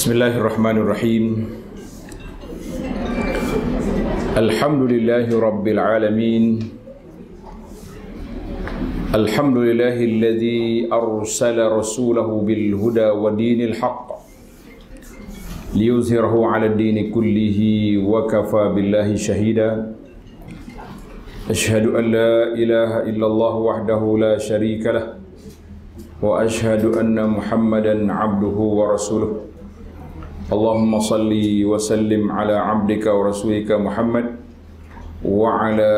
بسم الله الرحمن الرحيم الحمد لله رب العالمين الحمد لله الذي أرسل رسوله بالهدى ودين الحق ليظهره على الدين كله وكفى بالله شهيدا أشهد أن لا إله إلا الله وحده لا شريك له وأشهد أن محمدا عبده ورسوله اللهم صل وسلم على عبدك ورسولك محمد وعلى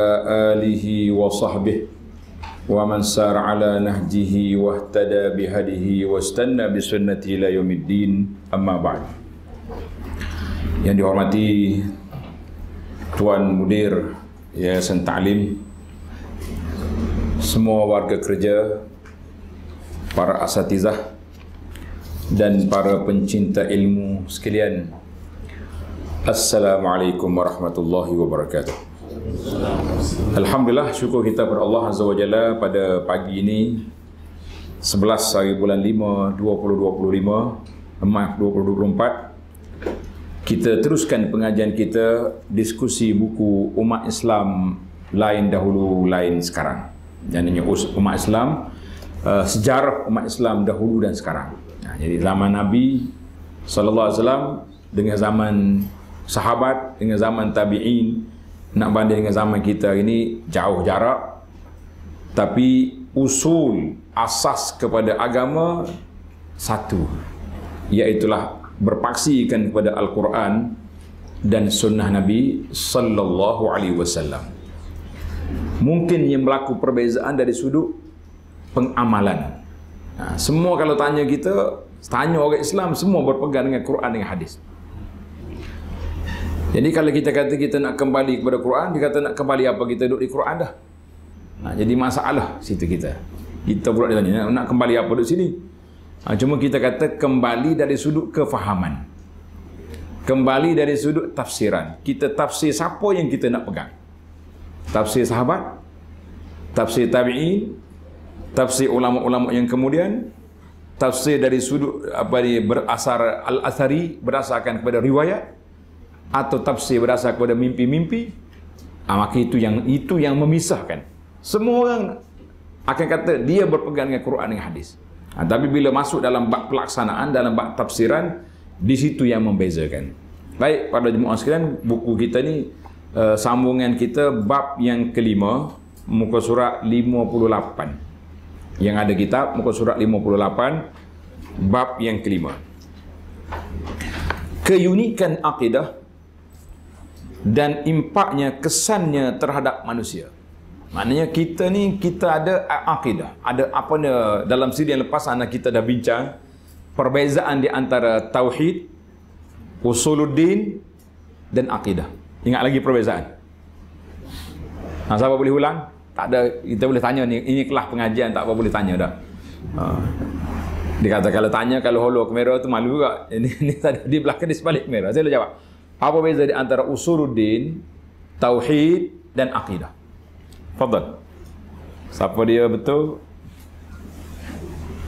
آله وصحبه ومن سار على نهجه واهتدى بهديه واستنى بسنته إلى يوم الدين أما بعد yang dihormati Tuan Mudir Yayasan Ta'lim semua warga kerja para asatizah dan para pencinta ilmu sekalian. Assalamualaikum warahmatullahi wabarakatuh. Alhamdulillah syukur kita kepada Allah Azza wa Jalla pada pagi ini 11 hari bulan 5 2025 2024 kita teruskan pengajian kita diskusi buku umat Islam lain dahulu lain sekarang. yang Jadinya umat Islam uh, sejarah umat Islam dahulu dan sekarang. Jadi zaman Nabi sallallahu alaihi wasallam dengan zaman sahabat dengan zaman tabi'in nak banding dengan zaman kita ini jauh jarak tapi usul asas kepada agama satu iaitulah berpaksikan kepada al-Quran dan sunnah Nabi sallallahu alaihi wasallam mungkin yang berlaku perbezaan dari sudut pengamalan ha, semua kalau tanya kita Tanya orang Islam semua berpegang dengan Quran dengan hadis. Jadi kalau kita kata kita nak kembali kepada Quran, dia kata nak kembali apa kita duduk di Quran dah. Nah, jadi masalah situ kita. Kita pula dia tanya, nak kembali apa duduk sini? Nah, ha, cuma kita kata kembali dari sudut kefahaman. Kembali dari sudut tafsiran. Kita tafsir siapa yang kita nak pegang. Tafsir sahabat, tafsir tabi'in, tafsir ulama-ulama yang kemudian, tafsir dari sudut apa ni berasar al-athari berdasarkan kepada riwayat atau tafsir berdasarkan kepada mimpi-mimpi ah, maka itu yang itu yang memisahkan semua orang akan kata dia berpegang dengan Quran dan hadis ah, tapi bila masuk dalam bab pelaksanaan dalam bab tafsiran di situ yang membezakan baik pada jemaah sekalian buku kita ni uh, sambungan kita bab yang kelima muka surat 58 yang ada kitab muka surat 58 bab yang kelima keunikan akidah dan impaknya kesannya terhadap manusia maknanya kita ni kita ada akidah ada apa ni dalam siri yang lepas anak kita dah bincang perbezaan di antara tauhid usuluddin dan akidah ingat lagi perbezaan Nah, ha, siapa boleh ulang? tak ada kita boleh tanya ni ini kelas pengajian tak apa boleh tanya dah ha. dia kata kalau tanya kalau holo kamera tu malu juga ini ni tadi di belakang di sebalik kamera saya boleh jawab apa beza di antara usuluddin tauhid dan akidah fadal siapa dia betul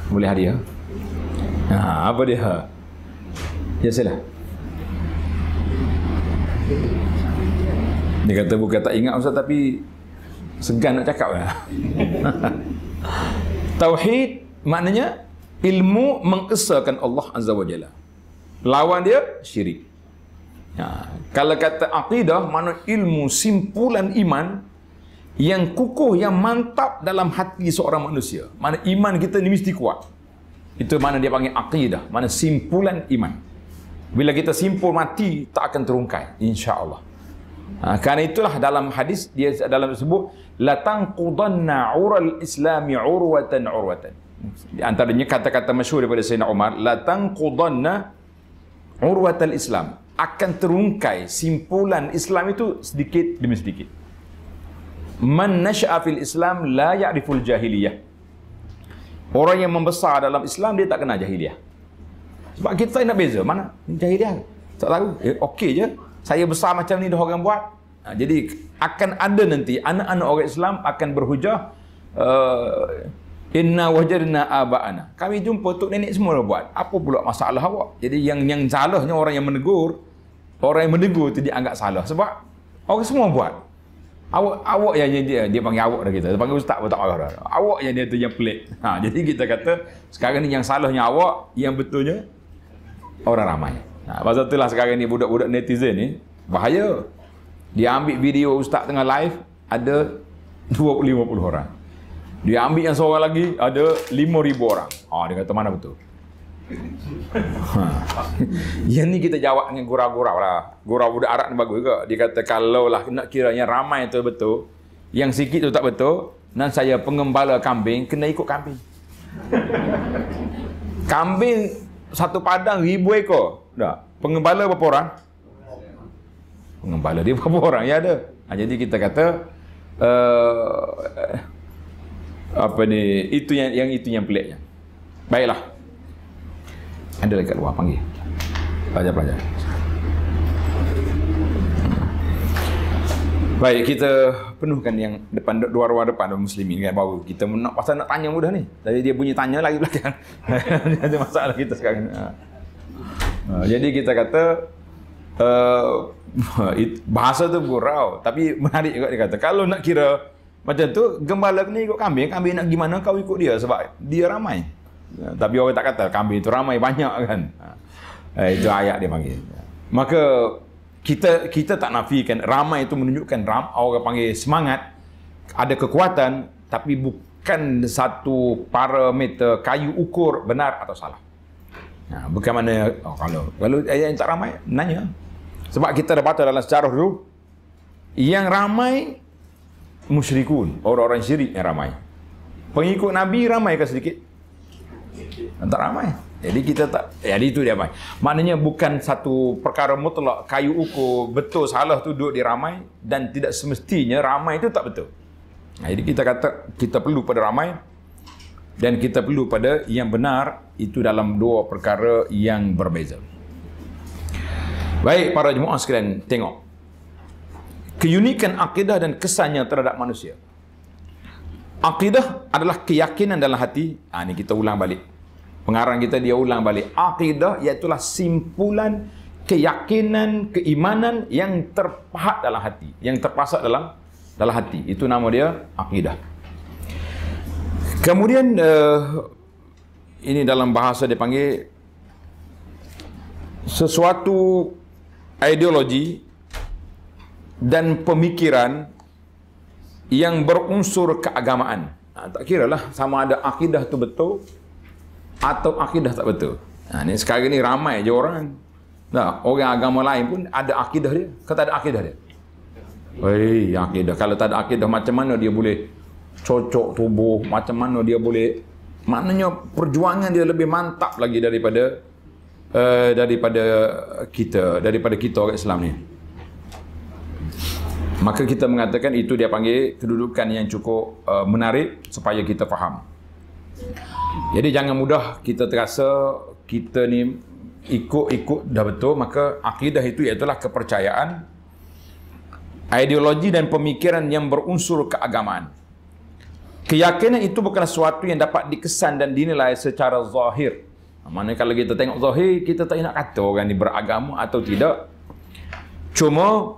boleh hadiah ha, apa dia ya silah dia kata bukan tak ingat Ustaz tapi segan nak cakap ya. Tauhid maknanya ilmu mengesahkan Allah Azza wa Jalla. Lawan dia syirik. Ya. Kalau kata aqidah mana ilmu simpulan iman yang kukuh yang mantap dalam hati seorang manusia. Mana iman kita ni mesti kuat. Itu mana dia panggil aqidah, mana simpulan iman. Bila kita simpul mati tak akan terungkai insya-Allah. Ha, kerana itulah dalam hadis dia dalam sebut latang qudanna ural islami urwatan urwatan. Di antaranya kata-kata masyhur daripada Sayyidina Umar latang qudanna urwatal islam akan terungkai simpulan Islam itu sedikit demi sedikit. Man nasha'a fil Islam la ya'riful jahiliyah. Orang yang membesar dalam Islam dia tak kenal jahiliyah. Sebab kita nak beza mana jahiliyah. Tak tahu. Eh, Okey je saya besar macam ni dah orang buat. Ha, jadi akan ada nanti anak-anak orang Islam akan berhujah uh, inna wajadna abaana. Kami jumpa tok nenek semua dah buat. Apa pula masalah awak? Jadi yang yang salahnya orang yang menegur, orang yang menegur tu dianggap salah sebab orang semua buat. Awak awak yang dia dia panggil awak dah kita. Dia panggil ustaz pun tak marah dah. Awak yang dia tu yang pelik. Ha, jadi kita kata sekarang ni yang salahnya awak, yang betulnya orang ramai. Ha, pasal itulah sekarang ni budak-budak netizen ni bahaya. Dia ambil video ustaz tengah live ada 250 orang. Dia ambil yang seorang lagi ada 5000 orang. Ah ha, dia kata mana betul? Ha. Yang ni kita jawab dengan gurau-gurau lah. Gurau budak Arab ni bagus juga. Dia kata kalau lah nak kiranya ramai tu betul, yang sikit tu tak betul, dan saya pengembala kambing, kena ikut kambing. Kambing satu padang ribu ekor. Tak. Pengembala berapa orang? Pengembala dia berapa orang? Ya ada. Ha, jadi kita kata uh, apa ni? Itu yang yang itu yang peliknya. Baiklah. Ada dekat luar panggil. Pelajar-pelajar. Baik, kita penuhkan yang depan dua ruang depan orang muslimin kan baru. Kita nak pasal nak tanya mudah ni. Tadi dia bunyi tanya lagi belakang. Ada masalah kita sekarang. Ha. Ha, jadi kita kata uh, bahasa tu gurau tapi menarik juga dia kata kalau nak kira macam tu gembala ni, ikut kambing kambing nak gimana kau ikut dia sebab dia ramai ha, tapi orang tak kata kambing itu ramai banyak kan ha, eh, itu ayat dia panggil maka kita kita tak nafikan ramai itu menunjukkan ram orang panggil semangat ada kekuatan tapi bukan satu parameter kayu ukur benar atau salah Ha, bukan mana oh, kalau kalau ayat yang tak ramai nanya. Sebab kita dah baca dalam sejarah dulu yang ramai musyrikun, orang-orang syirik yang ramai. Pengikut Nabi ramai ke sedikit? Tak ramai. Jadi kita tak jadi itu dia ramai. Maknanya bukan satu perkara mutlak kayu ukur betul salah tu duduk di ramai dan tidak semestinya ramai itu tak betul. Ha, jadi kita kata kita perlu pada ramai dan kita perlu pada yang benar itu dalam dua perkara yang berbeza. Baik para jemaah sekalian tengok. Keunikan akidah dan kesannya terhadap manusia. Akidah adalah keyakinan dalam hati. Ah ha, ni kita ulang balik. Pengarang kita dia ulang balik. Akidah iaitu simpulan keyakinan, keimanan yang terpahat dalam hati, yang terpasak dalam dalam hati. Itu nama dia akidah. Kemudian uh, ini dalam bahasa dipanggil sesuatu ideologi dan pemikiran yang berunsur keagamaan. Nah, ha, tak kira lah sama ada akidah tu betul atau akidah tak betul. Nah, ha, ini sekarang ni ramai je orang. Nah, orang agama lain pun ada akidah dia. Kata ada akidah dia. Wei, akidah. Kalau tak ada akidah macam mana dia boleh cocok tubuh, macam mana dia boleh maknanya perjuangan dia lebih mantap lagi daripada uh, daripada kita, daripada kita orang Islam ni. Maka kita mengatakan itu dia panggil kedudukan yang cukup uh, menarik supaya kita faham. Jadi jangan mudah kita terasa kita ni ikut-ikut dah betul maka akidah itu ialah kepercayaan ideologi dan pemikiran yang berunsur keagamaan. Keyakinan itu bukan sesuatu yang dapat dikesan dan dinilai secara zahir. Ha, Mana kalau kita tengok zahir, kita tak nak kata orang ini beragama atau tidak. Cuma,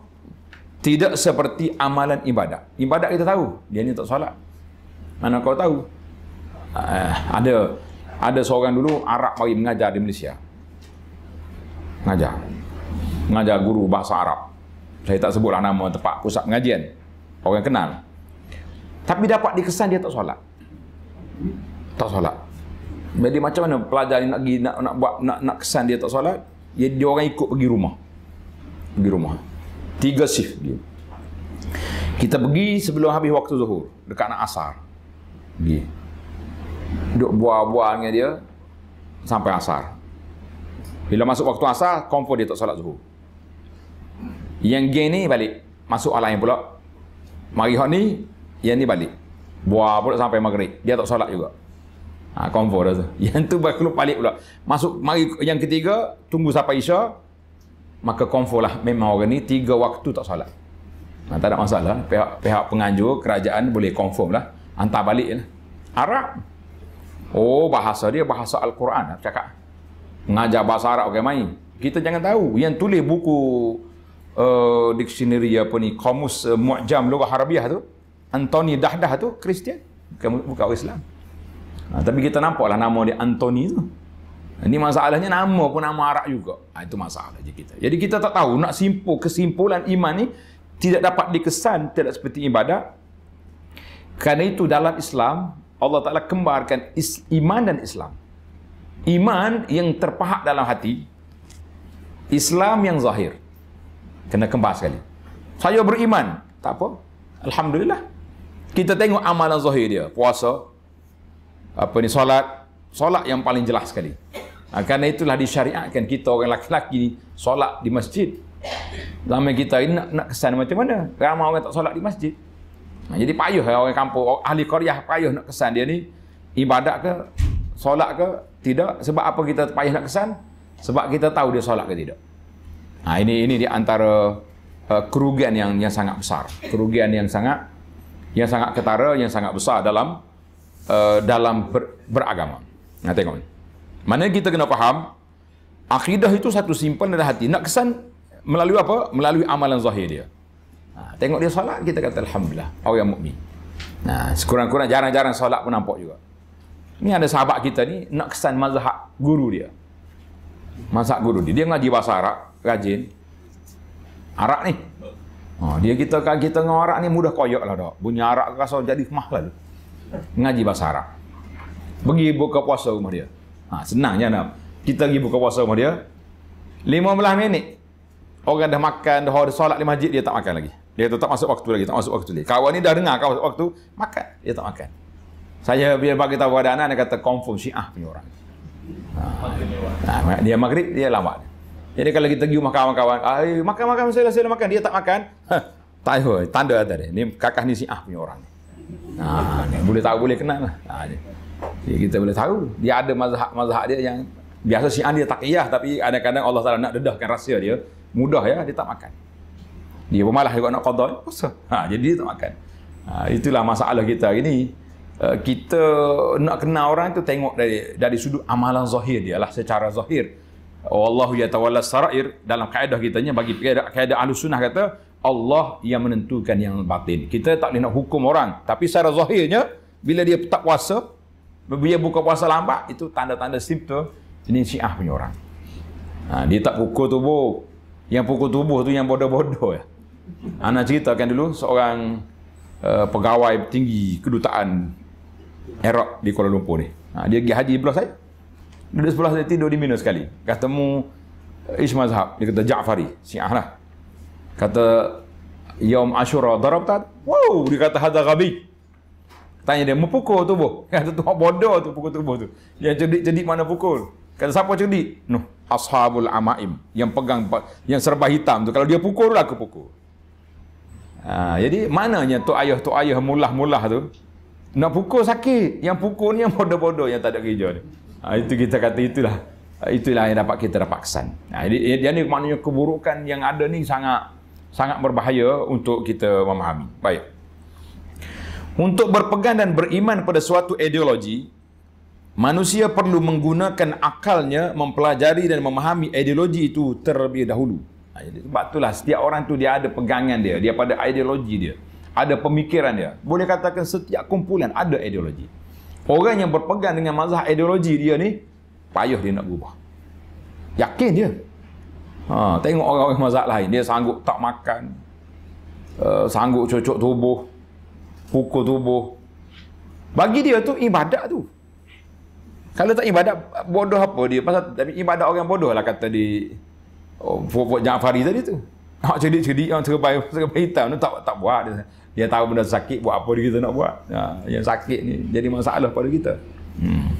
tidak seperti amalan ibadat. Ibadat kita tahu, dia ni tak salat. Mana kau tahu? Uh, ada ada seorang dulu Arab bagi mengajar di Malaysia. Mengajar. Mengajar guru bahasa Arab. Saya tak sebutlah nama tempat pusat pengajian. Orang kenal. Tapi dapat dikesan dia tak solat. Tak solat. Jadi macam mana pelajar ni nak pergi nak nak buat nak nak kesan dia tak solat? Ya dia orang ikut pergi rumah. Pergi rumah. Tiga shift dia. Kita pergi sebelum habis waktu zuhur, dekat nak asar. Pergi. Duduk buah-buah dengan dia sampai asar. Bila masuk waktu asar, confirm dia tak solat zuhur. Yang gini balik. Masuk alain pula. Mari hak ni, yang ni balik. Buah pula sampai maghrib. Dia tak solat juga. Ha, konvo dah tu. Yang tu baru balik pula. Masuk mari yang ketiga, tunggu sampai isya. Maka konvo lah. Memang orang ni tiga waktu tak solat. Ha, tak ada masalah. Pihak, pihak penganjur, kerajaan boleh confirm lah. Hantar balik lah. Arab. Oh, bahasa dia bahasa Al-Quran. Aku cakap. Mengajar bahasa Arab bagaimana? main. Kita jangan tahu. Yang tulis buku uh, dictionary apa ni, kamus uh, eh, Mu'jam Lurah Harbiah tu. Anthony Dahdah tu Kristian bukan, bukan orang Islam ha, tapi kita nampaklah nama dia Anthony tu ini masalahnya nama pun nama Arab juga ha, itu masalah je kita jadi kita tak tahu nak simpul kesimpulan iman ni tidak dapat dikesan tidak seperti ibadah kerana itu dalam Islam Allah Ta'ala kembarkan is, iman dan Islam iman yang terpahak dalam hati Islam yang zahir kena kembar sekali saya beriman tak apa Alhamdulillah kita tengok amalan zahir dia puasa apa ni solat solat yang paling jelas sekali ha, kerana itulah disyariatkan kita orang lelaki-lelaki solat di masjid lama kita ini nak, nak kesan macam mana ramai orang tak solat di masjid ha, jadi payuh ya, orang kampung ahli koryah payuh nak kesan dia ni ibadat ke solat ke tidak sebab apa kita payah nak kesan sebab kita tahu dia solat ke tidak ha, ini ini di antara uh, kerugian yang yang sangat besar kerugian yang sangat yang sangat ketara, yang sangat besar dalam uh, dalam ber, beragama. Nah, tengok ni. Mana kita kena faham, akidah itu satu simpan dalam hati. Nak kesan melalui apa? Melalui amalan zahir dia. Nah, ha, tengok dia salat, kita kata Alhamdulillah. Orang yang mu'min. Nah, sekurang-kurang jarang-jarang salat pun nampak juga. Ni ada sahabat kita ni, nak kesan mazhab guru dia. Mazhab guru dia. Dia ngaji bahasa Arab, rajin. Arab ni, Ha, dia kita kan kita dengan Arab ni mudah koyok lah dok. Bunyi Arab rasa jadi mah lah Ngaji bahasa Arab. Pergi buka puasa rumah dia. Ha, senang je nak. Kita pergi buka puasa rumah dia. 15 minit. Orang dah makan, dah ada solat di masjid, dia tak makan lagi. Dia tetap masuk waktu lagi, tak masuk waktu lagi. Kawan ni dah dengar kawan waktu, makan. Dia tak makan. Saya biar bagi tahu pada anak, dia kata confirm syiah punya orang. Ha. Ha, dia maghrib, dia lambat. Jadi kalau kita pergi makan kawan-kawan, ai ah, eh, makan makan saya saya makan dia tak makan. Tahu, tanda ada ni. Ni kakak ni ah punya orang ni. Nah, ni boleh tahu boleh kenal lah. Nah, dia. kita boleh tahu dia ada mazhab-mazhab dia yang biasa Syiah dia taqiyah tapi kadang-kadang Allah Taala nak dedahkan rahsia dia, mudah ya dia tak makan. Dia pun juga nak qada. Ha, jadi dia tak makan. Ha, itulah masalah kita hari ni. Eh, kita nak kenal orang itu tengok dari dari sudut amalan zahir dia lah secara zahir. Oh, Allahu ya tawalla sarair dalam kaedah kitanya bagi kaedah, kaedah ahli sunnah kata Allah yang menentukan yang batin. Kita tak boleh nak hukum orang. Tapi secara zahirnya bila dia tak puasa dia buka puasa lambat itu tanda-tanda simptom ini syiah punya orang. Ha, dia tak pukul tubuh. Yang pukul tubuh tu yang bodoh-bodoh ya. Ana ha, ceritakan dulu seorang uh, pegawai tinggi kedutaan Erop di Kuala Lumpur ni. Ha, dia pergi haji belah saya. Duduk sebelah saya tidur di minum sekali. Ketemu Ishmazhab. Dia kata Ja'fari. Si'ah lah. Kata Yaum Ashura darab tak? Wow! Dia kata Hadha Ghabi. Tanya dia, memukul tubuh. Kata tu bodoh tu pukul tubuh tu. Yang cerdik-cerdik mana pukul. Kata siapa cerdik? Nuh. Ashabul Amaim. Yang pegang, yang serba hitam tu. Kalau dia pukul, aku pukul. Ha, jadi mananya tu ayah tu ayah mulah-mulah tu nak pukul sakit yang pukul ni yang bodoh-bodoh yang tak ada kerja ni Ha, itu kita kata itulah ha, itulah yang dapat kita dapat kesan. Ha, jadi dia ni maknanya keburukan yang ada ni sangat sangat berbahaya untuk kita memahami. Baik. Untuk berpegang dan beriman pada suatu ideologi, manusia perlu menggunakan akalnya mempelajari dan memahami ideologi itu terlebih dahulu. Ha, jadi sebab itulah setiap orang tu dia ada pegangan dia, dia pada ideologi dia, ada pemikiran dia. Boleh katakan setiap kumpulan ada ideologi. Orang yang berpegang dengan mazhab ideologi dia ni payah dia nak berubah. Yakin dia. Ha, tengok orang yang mazhab lain dia sanggup tak makan. Uh, sanggup cocok tubuh. Pukul tubuh. Bagi dia tu ibadat tu. Kalau tak ibadat bodoh apa dia? Pasal ibadat orang bodoh lah kata di Oh, Fufuk Jaafari tadi tu. Hak cerdik-cerdik yang terbaik, terbaik hitam tu tak tak buat dia. Dia tahu benda sakit buat apa kita nak buat. Ha, yang sakit ni jadi masalah pada kita. Hmm.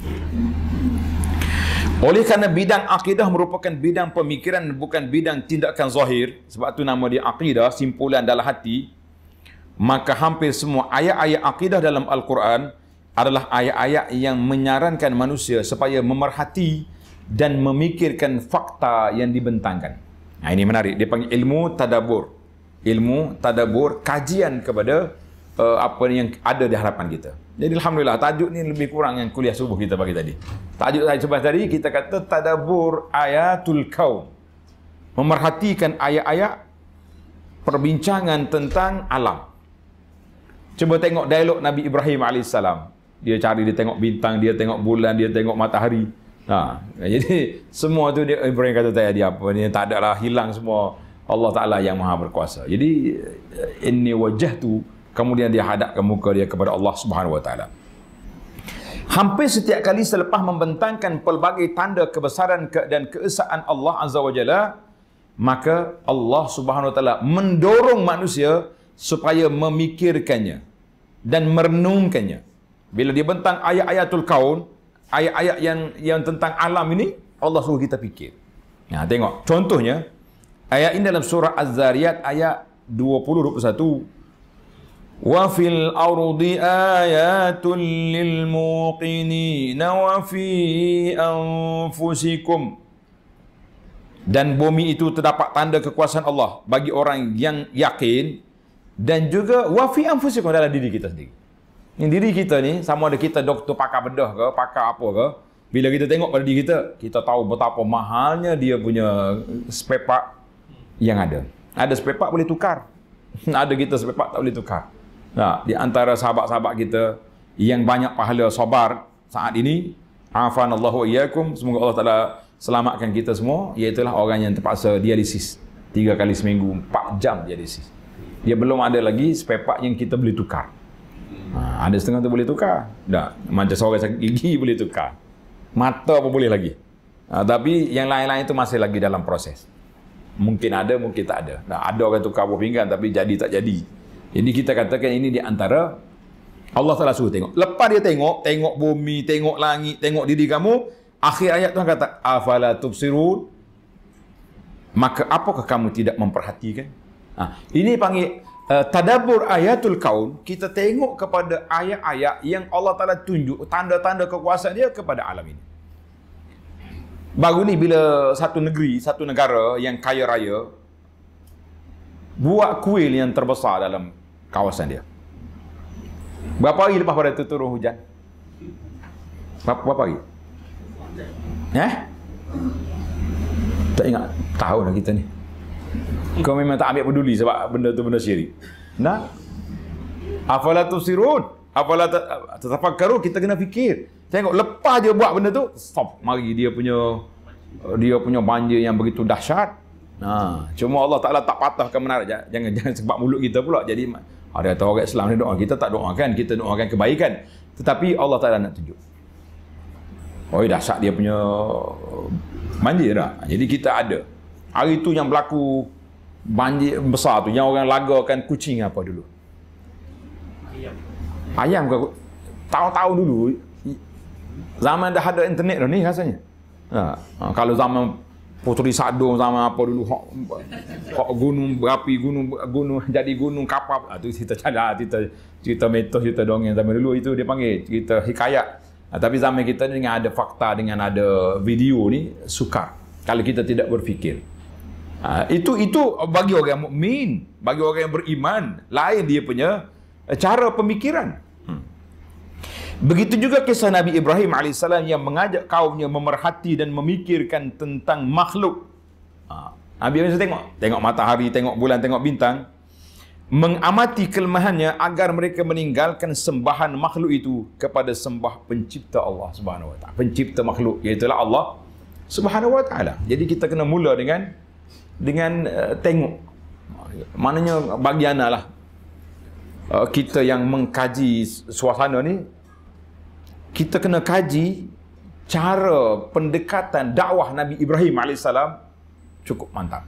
Oleh kerana bidang akidah merupakan bidang pemikiran bukan bidang tindakan zahir. Sebab tu nama dia akidah, simpulan dalam hati. Maka hampir semua ayat-ayat akidah dalam Al-Quran adalah ayat-ayat yang menyarankan manusia supaya memerhati dan memikirkan fakta yang dibentangkan. Nah, ha, ini menarik. Dia panggil ilmu tadabur ilmu, tadabur, kajian kepada uh, apa yang ada di hadapan kita. Jadi Alhamdulillah, tajuk ni lebih kurang yang kuliah subuh kita bagi tadi. Tajuk saya sebab tadi, kita kata tadabur ayatul kaum. Memerhatikan ayat-ayat perbincangan tentang alam. Cuba tengok dialog Nabi Ibrahim AS. Dia cari, dia tengok bintang, dia tengok bulan, dia tengok matahari. Ha. Jadi semua tu dia, Ibrahim kata tadi apa ni, tak ada lah, hilang semua. Allah Ta'ala yang maha berkuasa. Jadi, ini wajah tu kemudian dia hadapkan muka dia kepada Allah Subhanahu Wa Ta'ala. Hampir setiap kali selepas membentangkan pelbagai tanda kebesaran dan keesaan Allah Azza wa Jalla, maka Allah Subhanahu Wa Ta'ala mendorong manusia supaya memikirkannya dan merenungkannya. Bila dia bentang ayat-ayatul kaun, ayat-ayat yang yang tentang alam ini, Allah suruh kita fikir. Nah, tengok. Contohnya, Ayat ini dalam surah Az-Zariyat ayat 20-21. Wa fil ardi ayatul lil muqinin wa fi anfusikum. Dan bumi itu terdapat tanda kekuasaan Allah bagi orang yang yakin dan juga wa fi anfusikum adalah diri kita sendiri. Yang diri kita ni sama ada kita doktor pakar bedah ke pakar apa ke bila kita tengok pada diri kita kita tahu betapa mahalnya dia punya spare part yang ada. Ada sepepak boleh tukar. ada kita sepepak tak boleh tukar. Nah, di antara sahabat-sahabat kita yang banyak pahala sabar saat ini, afanallahu iyyakum, semoga Allah Taala selamatkan kita semua, iaitu orang yang terpaksa dialisis tiga kali seminggu, empat jam dialisis. Dia belum ada lagi sepepak yang kita boleh tukar. Ha, ada setengah tu boleh tukar. Tak. Macam seorang sakit gigi boleh tukar. Mata pun boleh lagi. Ha, tapi yang lain-lain tu masih lagi dalam proses mungkin ada mungkin tak ada. Nah, ada orang tukar buah pinggan tapi jadi tak jadi. Ini kita katakan ini di antara Allah Taala suruh tengok. Lepas dia tengok, tengok bumi, tengok langit, tengok diri kamu, akhir ayat Tuhan kata afala tubsirun? Maka apakah kamu tidak memperhatikan? Ha, ini panggil uh, tadabbur ayatul kaun. Kita tengok kepada ayat-ayat yang Allah Taala tunjuk tanda-tanda kekuasaan dia kepada alam ini. Baru ni bila satu negeri, satu negara yang kaya raya buat kuil yang terbesar dalam kawasan dia. Berapa hari lepas pada itu turun hujan? Berapa, berapa hari? Eh? Tak ingat tahu lah kita ni. Kau memang tak ambil peduli sebab benda tu benda syirik. Nah? Afala tusirun? Afala eh, tetapakkaru? Kita kena fikir. Tengok lepas je buat benda tu stop mari dia punya dia punya banjir yang begitu dahsyat. Ha, cuma Allah Taala tak patahkan menara Jangan jangan sebab mulut kita pula jadi ada tahu orang Islam ni doa kita tak doakan, kita doakan kebaikan. Tetapi Allah Taala nak tunjuk. Oi oh, dahsyat dia punya uh, banjir dah. Jadi kita ada. Hari tu yang berlaku banjir besar tu yang orang lagakan kucing apa dulu? Ayam. Ayam ke? Tahu-tahu dulu Zaman dah ada internet dah ni rasanya. Ha. ha. Kalau zaman Puteri Sadung zaman apa dulu hok, hok gunung berapi gunung gunung jadi gunung kapal ha, tu cerita cerita cerita cerita metos cerita dongeng zaman dulu itu dia panggil cerita hikayat. Ha, tapi zaman kita ni dengan ada fakta dengan ada video ni suka. kalau kita tidak berfikir. Ha, itu itu bagi orang yang mukmin, bagi orang yang beriman lain dia punya eh, cara pemikiran. Begitu juga kisah Nabi Ibrahim AS yang mengajak kaumnya memerhati dan memikirkan tentang makhluk. Ha. Nabi Ibrahim tengok. Tengok matahari, tengok bulan, tengok bintang. Mengamati kelemahannya agar mereka meninggalkan sembahan makhluk itu kepada sembah pencipta Allah Subhanahu SWT. Pencipta makhluk, iaitu Allah Subhanahu SWT. Jadi kita kena mula dengan dengan uh, tengok. Maknanya bagi lah. Uh, kita yang mengkaji suasana ni kita kena kaji cara pendekatan dakwah Nabi Ibrahim AS cukup mantap.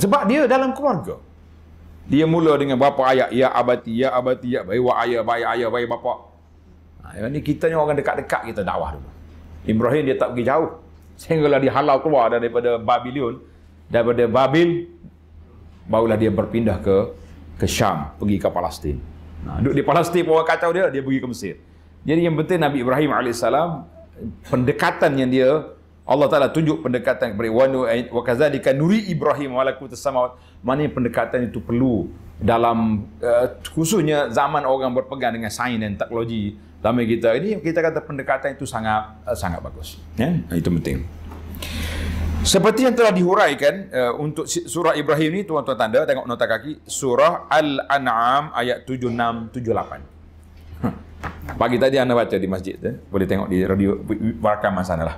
Sebab dia dalam keluarga. Dia mula dengan bapa ayah, ya abati, ya abati, ya bayi wa ayah, bayi ayah, bayi bapa. Ha, ini kita ni orang dekat-dekat kita dakwah dulu. Ibrahim dia tak pergi jauh. Sehinggalah dia halau keluar daripada Babilion, daripada Babil, barulah dia berpindah ke ke Syam, pergi ke Palestin. Nah, ha, duduk di Palestin pun orang kacau dia, dia pergi ke Mesir. Jadi yang penting Nabi Ibrahim AS pendekatan yang dia Allah Taala tunjuk pendekatan kepada wa wa kadzalika nuri ibrahim walaku tasama mana pendekatan itu perlu dalam uh, khususnya zaman orang berpegang dengan sains dan teknologi zaman kita ini kita kata pendekatan itu sangat uh, sangat bagus ya yeah? itu penting seperti yang telah dihuraikan uh, untuk surah Ibrahim ini tuan-tuan tanda tengok nota kaki surah al-an'am ayat 76 78 Pagi tadi anda baca di masjid tu, eh? boleh tengok di radio rakaman sana lah.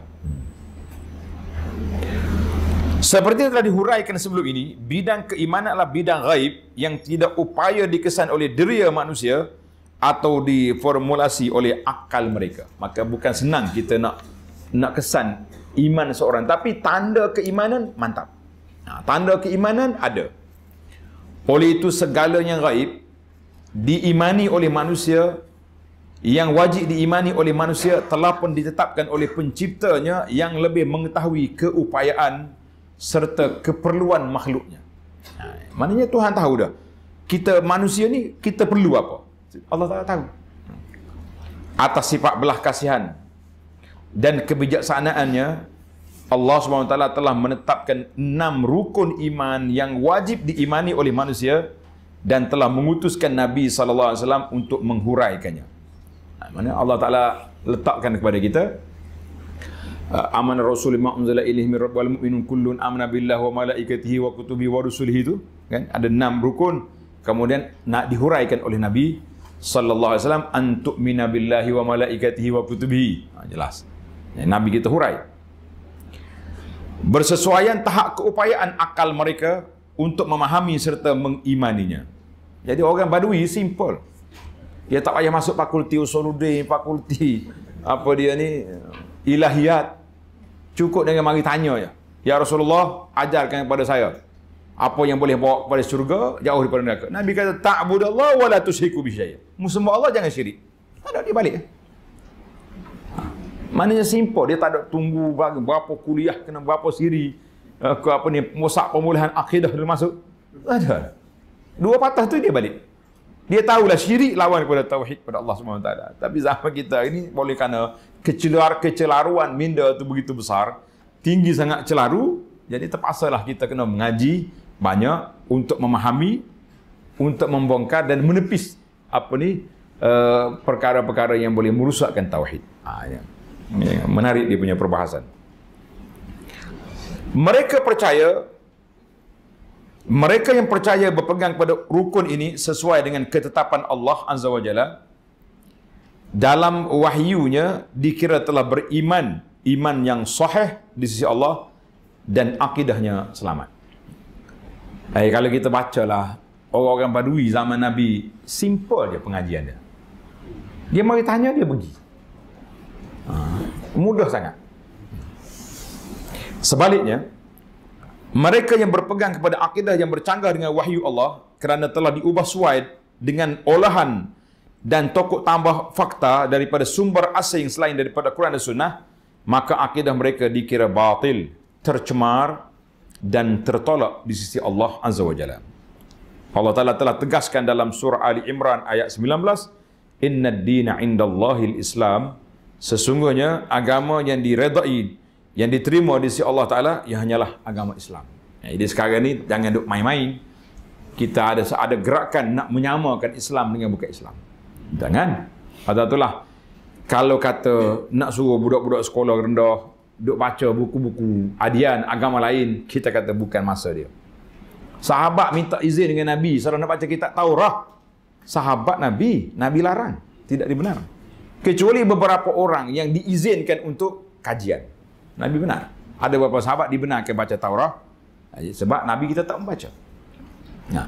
Seperti telah dihuraikan sebelum ini, bidang keimanan adalah bidang gaib yang tidak upaya dikesan oleh deria manusia atau diformulasi oleh akal mereka. Maka bukan senang kita nak nak kesan iman seorang. Tapi tanda keimanan mantap. Nah, ha, tanda keimanan ada. Oleh itu segala yang gaib diimani oleh manusia yang wajib diimani oleh manusia telah pun ditetapkan oleh penciptanya yang lebih mengetahui keupayaan serta keperluan makhluknya. Ha, maknanya Tuhan tahu dah. Kita manusia ni kita perlu apa? Allah Taala tahu. Atas sifat belah kasihan dan kebijaksanaannya Allah SWT telah menetapkan enam rukun iman yang wajib diimani oleh manusia dan telah mengutuskan Nabi Sallallahu Alaihi Wasallam untuk menghuraikannya mana Allah Taala letakkan kepada kita ah, aman rasul ma'unzal ilaihi min rabbil mu'minun kullun amana billahi wa malaikatihi wa kutubi wa rusulihi itu kan ada enam rukun kemudian nak dihuraikan oleh nabi sallallahu alaihi wasallam antum mina billahi wa malaikatihi wa kutubihi ha, jelas nabi kita hurai bersesuaian tahap keupayaan akal mereka untuk memahami serta mengimaninya jadi orang badui simple dia tak payah masuk fakulti usuluddin, fakulti apa dia ni ilahiyat. Cukup dengan mari tanya ya. Ya Rasulullah, ajarkan kepada saya. Apa yang boleh bawa kepada syurga, jauh daripada neraka. Nabi kata, ta'budallah wa la tusyiku bisyaya. Musumba Allah jangan syirik. ada dia balik. Ha. Maknanya simple. Dia tak ada tunggu berapa kuliah, kena berapa siri. Eh, apa ni, musak pemulihan akidah dia masuk. ada. Dua patah tu dia balik. Dia tahulah syirik lawan kepada tauhid kepada Allah SWT. Tapi zaman kita ini boleh kerana kecelar kecelaruan minda itu begitu besar. Tinggi sangat celaru. Jadi terpaksalah kita kena mengaji banyak untuk memahami, untuk membongkar dan menepis apa ni eh, perkara-perkara yang boleh merusakkan tauhid. Ha, ya. Ya, menarik dia punya perbahasan. Mereka percaya mereka yang percaya berpegang pada rukun ini sesuai dengan ketetapan Allah Azza wa Jalla dalam wahyunya dikira telah beriman iman yang sahih di sisi Allah dan akidahnya selamat. Eh, kalau kita bacalah orang-orang badui zaman Nabi simple dia pengajian dia. Dia mari tanya dia pergi. Ha, mudah sangat. Sebaliknya, mereka yang berpegang kepada akidah yang bercanggah dengan wahyu Allah kerana telah diubah suai dengan olahan dan tokoh tambah fakta daripada sumber asing selain daripada Quran dan Sunnah, maka akidah mereka dikira batil, tercemar dan tertolak di sisi Allah Azza wa Jalla. Allah Ta'ala telah tegaskan dalam surah Ali Imran ayat 19, Inna dina inda Allahil Islam, sesungguhnya agama yang diredai yang diterima di sisi Allah Taala ia ya hanyalah agama Islam. Ya, jadi sekarang ni jangan duk main-main. Kita ada ada gerakan nak menyamakan Islam dengan bukan Islam. Jangan. Pada itulah kalau kata nak suruh budak-budak sekolah rendah duk baca buku-buku adian agama lain, kita kata bukan masa dia. Sahabat minta izin dengan Nabi Salah nak baca kitab Taurah Sahabat Nabi Nabi larang Tidak dibenar Kecuali beberapa orang Yang diizinkan untuk kajian Nabi benar. Ada beberapa sahabat dibenarkan baca Taurat eh, sebab Nabi kita tak membaca. Nah.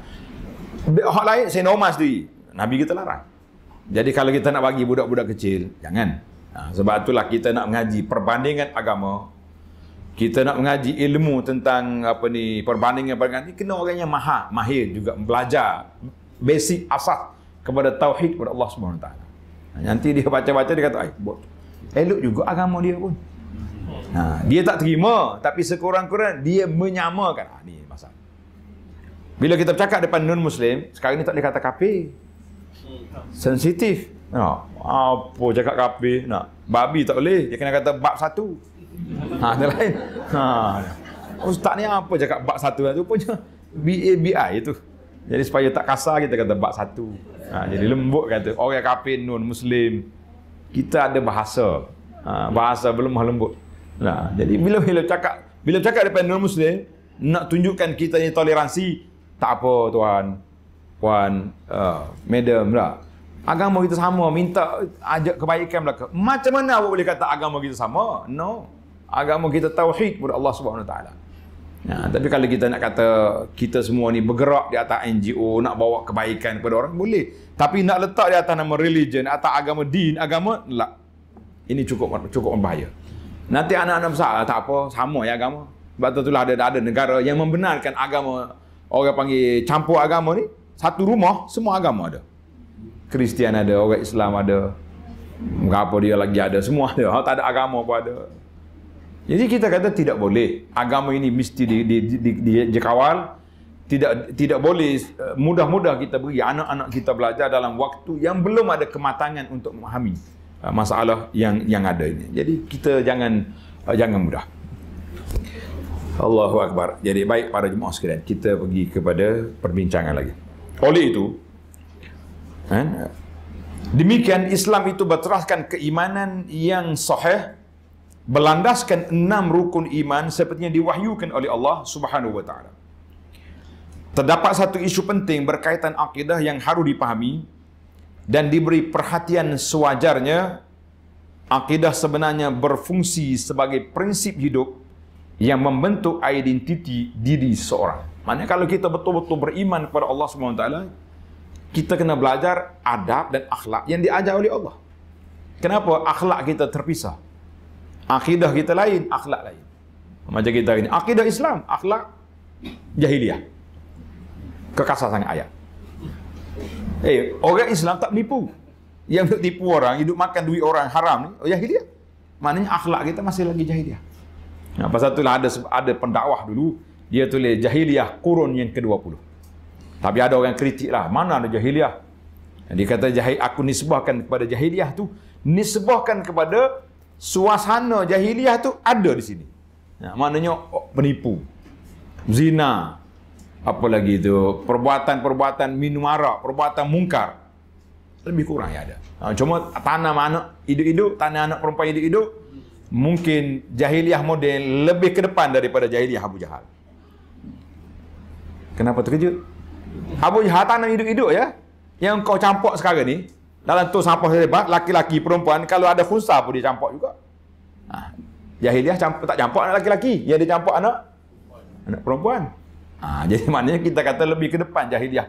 Ya. Hak lain saya normal sendiri. Nabi kita larang. Jadi kalau kita nak bagi budak-budak kecil, jangan. Nah, ha, sebab itulah kita nak mengaji perbandingan agama. Kita nak mengaji ilmu tentang apa ni perbandingan perbandingan ni kena orang yang maha, mahir juga belajar basic asas kepada tauhid kepada Allah Subhanahu Taala. Nanti dia baca-baca dia kata, "Ai, elok juga agama dia pun." Ha, dia tak terima tapi sekurang-kurang dia menyamakan. Ha, ni masalah. Bila kita cakap depan non muslim, sekarang ni tak boleh kata kafir. Sensitif. No. Apa cakap kafir nak? No. Babi tak boleh. Dia kena kata bab satu. Ha, yang lain. Ha. Ustaz ni apa cakap bab satu tu punya I itu. Jadi supaya tak kasar kita kata bab satu. Ha, jadi lembut kata orang kafir non muslim. Kita ada bahasa. Ha, bahasa belum lembut. Nah, jadi bila bila cakap bila cakap depan non muslim nak tunjukkan kita ni toleransi tak apa tuan puan uh, madam lah agama kita sama minta ajak kebaikan belaka macam mana awak boleh kata agama kita sama no agama kita tauhid kepada Allah Subhanahu Wa Taala Nah, tapi kalau kita nak kata kita semua ni bergerak di atas NGO, nak bawa kebaikan kepada orang, boleh. Tapi nak letak di atas nama religion, atau agama din, agama, lah. Ini cukup cukup membahayakan. Nanti anak-anak besar ah, tak apa, sama ya agama. Sebab tu lah ada, ada negara yang membenarkan agama orang panggil campur agama ni. Satu rumah, semua agama ada. Kristian ada, orang Islam ada. Berapa dia lagi ada, semua ada. Tak ada agama pun ada. Jadi kita kata tidak boleh. Agama ini mesti di, di, di, di, di kawal. Tidak tidak boleh eh, mudah-mudah kita beri anak-anak kita belajar dalam waktu yang belum ada kematangan untuk memahami. Uh, masalah yang yang ada ini. Jadi kita jangan uh, jangan mudah. Allahu akbar. Jadi baik para jemaah sekalian, kita pergi kepada perbincangan lagi. Oleh itu, kan? Demikian Islam itu berteraskan keimanan yang sahih berlandaskan enam rukun iman seperti yang diwahyukan oleh Allah Subhanahu wa taala. Terdapat satu isu penting berkaitan akidah yang harus dipahami dan diberi perhatian sewajarnya, akidah sebenarnya berfungsi sebagai prinsip hidup yang membentuk identiti diri seorang. Maksudnya, kalau kita betul-betul beriman kepada Allah SWT, kita kena belajar adab dan akhlak yang diajar oleh Allah. Kenapa akhlak kita terpisah? Akidah kita lain, akhlak lain. Macam kita ini, akidah Islam, akhlak jahiliah. Kekasar sangat ayat. Eh, orang Islam tak menipu. Yang duduk tipu orang, hidup makan duit orang haram ni, oh jahiliah. Maknanya akhlak kita masih lagi jahiliah. Nah, pasal itulah ada ada pendakwah dulu, dia tulis jahiliah kurun yang ke-20. Tapi ada orang kritik lah, mana ada jahiliah? Dia kata, jahil, aku nisbahkan kepada jahiliah tu, nisbahkan kepada suasana jahiliah tu ada di sini. Nah, maknanya oh, penipu, zina, apa lagi itu perbuatan-perbuatan minum arak, perbuatan mungkar lebih kurang yang ada. Ha, cuma tanam anak hidup-hidup, tanam anak perempuan hidup-hidup mungkin jahiliah model lebih ke depan daripada jahiliah Abu Jahal. Kenapa terkejut? Abu Jahal tanam hidup-hidup ya. Yang kau campur sekarang ni dalam tu sampah hebat laki-laki perempuan kalau ada khusah pun dicampur juga. Ha. Jahiliah campur tak campur anak laki-laki, yang dicampur anak anak perempuan. Ha, jadi maknanya kita kata lebih ke depan jahiliah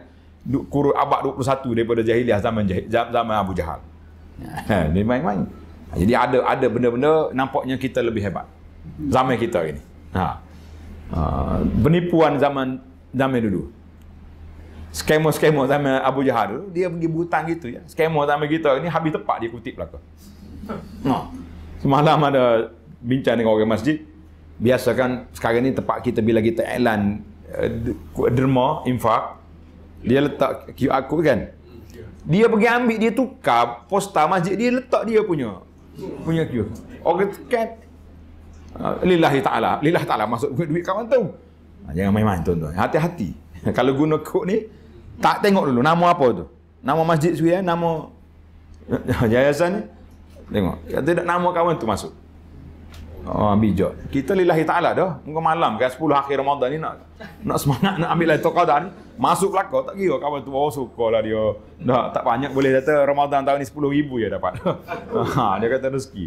kurun abad 21 daripada jahiliah zaman zaman Abu Jahal. Ha, main-main. Ha, jadi ada ada benda-benda nampaknya kita lebih hebat. Zaman kita ini. Ha. ha penipuan zaman zaman dulu. Skema-skema zaman Abu Jahal dulu, dia pergi butang gitu ya. Skema zaman kita ini habis tepat dia kutip belaka. Ha. Semalam ada bincang dengan orang masjid. biasa kan sekarang ni tempat kita bila kita iklan uh, derma infak dia letak QR code kan dia pergi ambil dia tukar posta masjid dia letak dia punya punya QR orang tekan uh, ah, lillahi ta'ala lillahi ta'ala masuk duit, duit kawan tu ah, jangan main-main tuan-tuan hati-hati kalau guna kod ni tak tengok dulu nama apa tu nama masjid suri eh, nama yayasan ni tengok tidak nama kawan tu masuk Ah, oh, bijak. Kita lillahi ta'ala dah. Muka malam kan 10 akhir Ramadan ni nak nak semangat nak ambil lah tokadan. Masuk lakar tak kira kawan tu bawa oh, suka lah dia. Dah, tak banyak boleh kata Ramadan tahun ni 10 ribu ya dapat. ha, dia kata rezeki.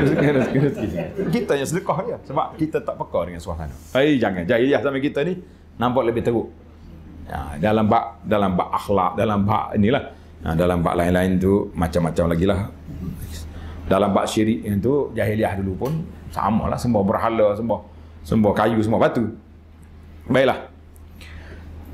rezeki, rezeki, Kita yang sedekah ya Sebab kita tak peka dengan suasana. Eh, jangan. ya sampai kita ni nampak lebih teruk. Ya, dalam bak dalam bak akhlak, dalam bak inilah. Ya, dalam bak lain-lain tu macam-macam lagi lah dalam bab syirik yang tu jahiliah dulu pun sama lah sembah berhala sembah sembah kayu semua batu baiklah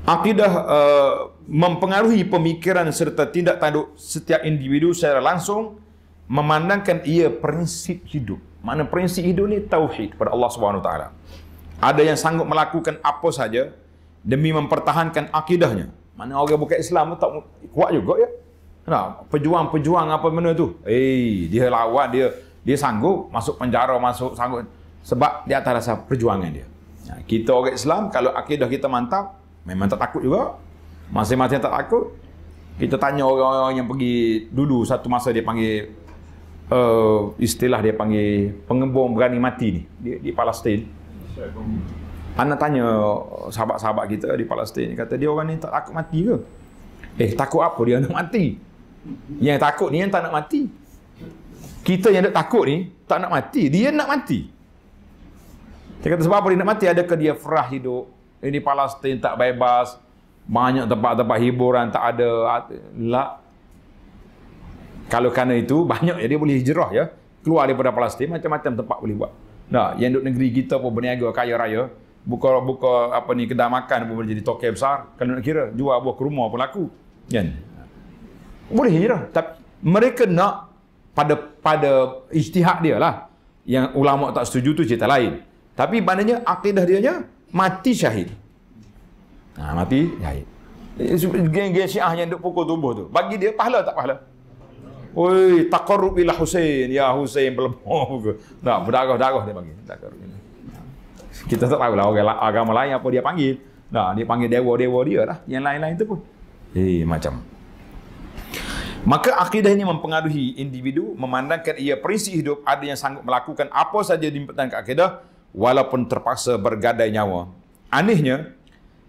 akidah uh, mempengaruhi pemikiran serta tindak tanduk setiap individu secara langsung memandangkan ia prinsip hidup mana prinsip hidup ni tauhid kepada Allah Subhanahu taala ada yang sanggup melakukan apa saja demi mempertahankan akidahnya mana orang bukan Islam tak kuat juga ya Nah, pejuang-pejuang apa benda tu? Eh, dia lawan dia, dia sanggup masuk penjara, masuk sanggup sebab dia atas rasa perjuangan dia. Ya, kita orang Islam kalau akidah kita mantap, memang tak takut juga. masih masih tak takut. Kita tanya orang-orang yang pergi dulu satu masa dia panggil uh, istilah dia panggil pengembung berani mati ni di, di Palestin. Ana tanya sahabat-sahabat kita di Palestin kata dia orang ni tak takut mati ke? Eh takut apa dia nak mati? Yang takut ni yang tak nak mati. Kita yang takut ni tak nak mati. Dia nak mati. Dia kata sebab apa dia nak mati? Adakah dia frah hidup? Ini Palestin tak bebas. Banyak tempat-tempat hiburan tak ada. La. Kalau kerana itu banyak dia boleh hijrah ya. Keluar daripada Palestin macam-macam tempat boleh buat. Nah, yang duduk negeri kita pun berniaga kaya raya. Buka buka apa ni kedai makan pun boleh jadi toke besar. Kalau nak kira jual buah kerumah pun laku. Kan? Ya. Boleh je lah. Tapi mereka nak pada pada ijtihad dia lah. Yang ulama tak setuju tu cerita lain. Tapi maknanya akidah dia nya mati syahid. Ha, mati syahid. Eh, geng-geng syiah yang duk pukul tubuh tu. Bagi dia pahala tak pahala? Oi, taqarrub ila Husain. Ya Husain berlemah. Oh, tak, berdarah-darah dia panggil. Kita tak tahu lah orang agama lain apa dia panggil. Nah, dia panggil dewa-dewa dia lah. Yang lain-lain tu pun. Eh, macam. Maka akidah ini mempengaruhi individu memandangkan ia prinsip hidup ada yang sanggup melakukan apa saja di petang akidah walaupun terpaksa bergadai nyawa. Anehnya,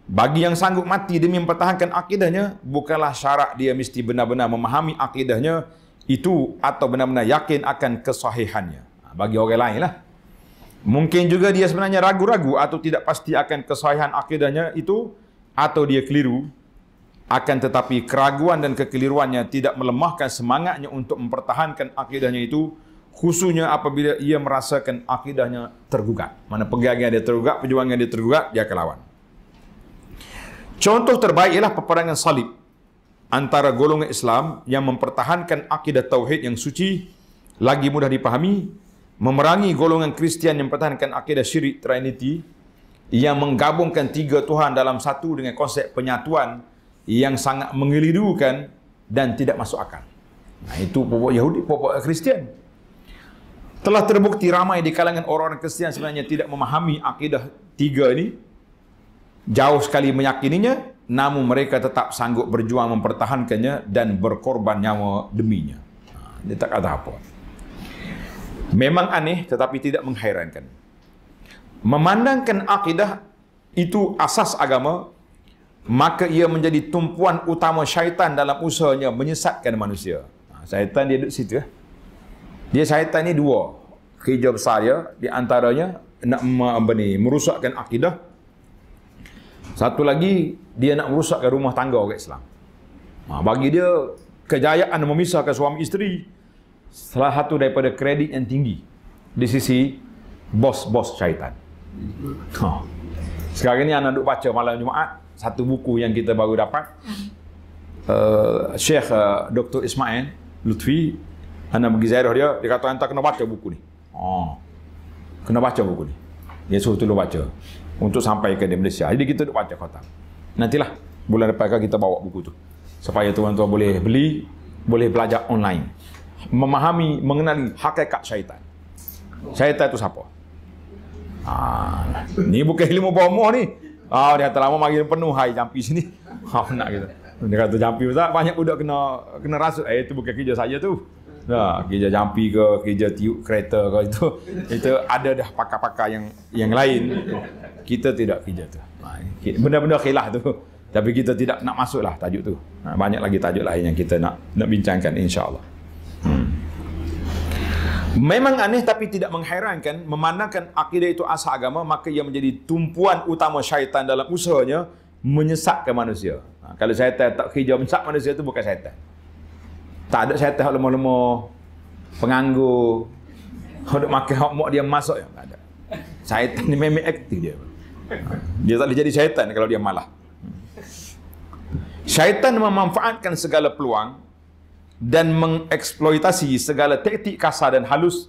bagi yang sanggup mati demi mempertahankan akidahnya, bukanlah syarat dia mesti benar-benar memahami akidahnya itu atau benar-benar yakin akan kesahihannya. Ha, bagi orang lainlah Mungkin juga dia sebenarnya ragu-ragu atau tidak pasti akan kesahihan akidahnya itu atau dia keliru akan tetapi keraguan dan kekeliruannya tidak melemahkan semangatnya untuk mempertahankan akidahnya itu khususnya apabila ia merasakan akidahnya tergugat. Mana pegangan dia tergugat, perjuangan dia tergugat, dia akan lawan. Contoh terbaik ialah peperangan salib antara golongan Islam yang mempertahankan akidah Tauhid yang suci lagi mudah dipahami memerangi golongan Kristian yang mempertahankan akidah syirik Trinity yang menggabungkan tiga Tuhan dalam satu dengan konsep penyatuan yang sangat mengelirukan dan tidak masuk akal. Nah, itu popok Yahudi, popok Kristian. Telah terbukti ramai di kalangan orang-orang Kristian sebenarnya tidak memahami akidah tiga ini. Jauh sekali meyakininya, namun mereka tetap sanggup berjuang mempertahankannya dan berkorban nyawa deminya. Dia tak kata apa. Memang aneh tetapi tidak menghairankan. Memandangkan akidah itu asas agama, maka ia menjadi tumpuan utama syaitan dalam usahanya menyesatkan manusia. Ha, syaitan dia duduk situ. Eh. Dia syaitan ni dua. Kerja besar dia di antaranya nak apa ni, merusakkan akidah. Satu lagi dia nak merusakkan rumah tangga orang Islam. Ha, bagi dia kejayaan memisahkan suami isteri salah satu daripada kredit yang tinggi di sisi bos-bos syaitan. Ha. Sekarang ni anak duk baca malam Jumaat, satu buku yang kita baru dapat uh, eh, Syekh uh, eh, Dr. Ismail Lutfi Anak pergi ziarah dia Dia kata hantar kena baca buku ni oh. Kena baca buku ni Dia suruh tolong baca Untuk sampai ke Malaysia Jadi kita duduk baca kotak Nantilah Bulan depan kan kita bawa buku tu Supaya tuan-tuan boleh beli Boleh belajar online Memahami, mengenali hakikat syaitan Syaitan tu siapa? Ah, ni bukan ilmu bomoh ni Ah, oh, dia kata lama mari penuh hai jampi sini. Ha oh, nak kita. Dia kata jampi besar banyak budak kena kena rasuk. Eh itu bukan kerja saya tu. Nah, ya, kerja jampi ke kerja tiup kereta ke itu itu ada dah pakar-pakar yang yang lain. Kita tidak kerja tu. Ah, benda-benda khilaf tu. Tapi kita tidak nak masuklah tajuk tu. Ah, banyak lagi tajuk lain yang kita nak nak bincangkan insya-Allah. Hmm. Memang aneh tapi tidak mengherankan memandangkan akidah itu asas agama maka ia menjadi tumpuan utama syaitan dalam usahanya menyesatkan manusia. Ha, kalau syaitan tak kerja menyesat manusia itu bukan syaitan. Tak ada syaitan hak lemah-lemah penganggur hendak makan hak mak dia masuk yang tak ada. Syaitan ni memang aktif dia. dia tak boleh jadi syaitan kalau dia malah. Syaitan memanfaatkan segala peluang dan mengeksploitasi segala taktik kasar dan halus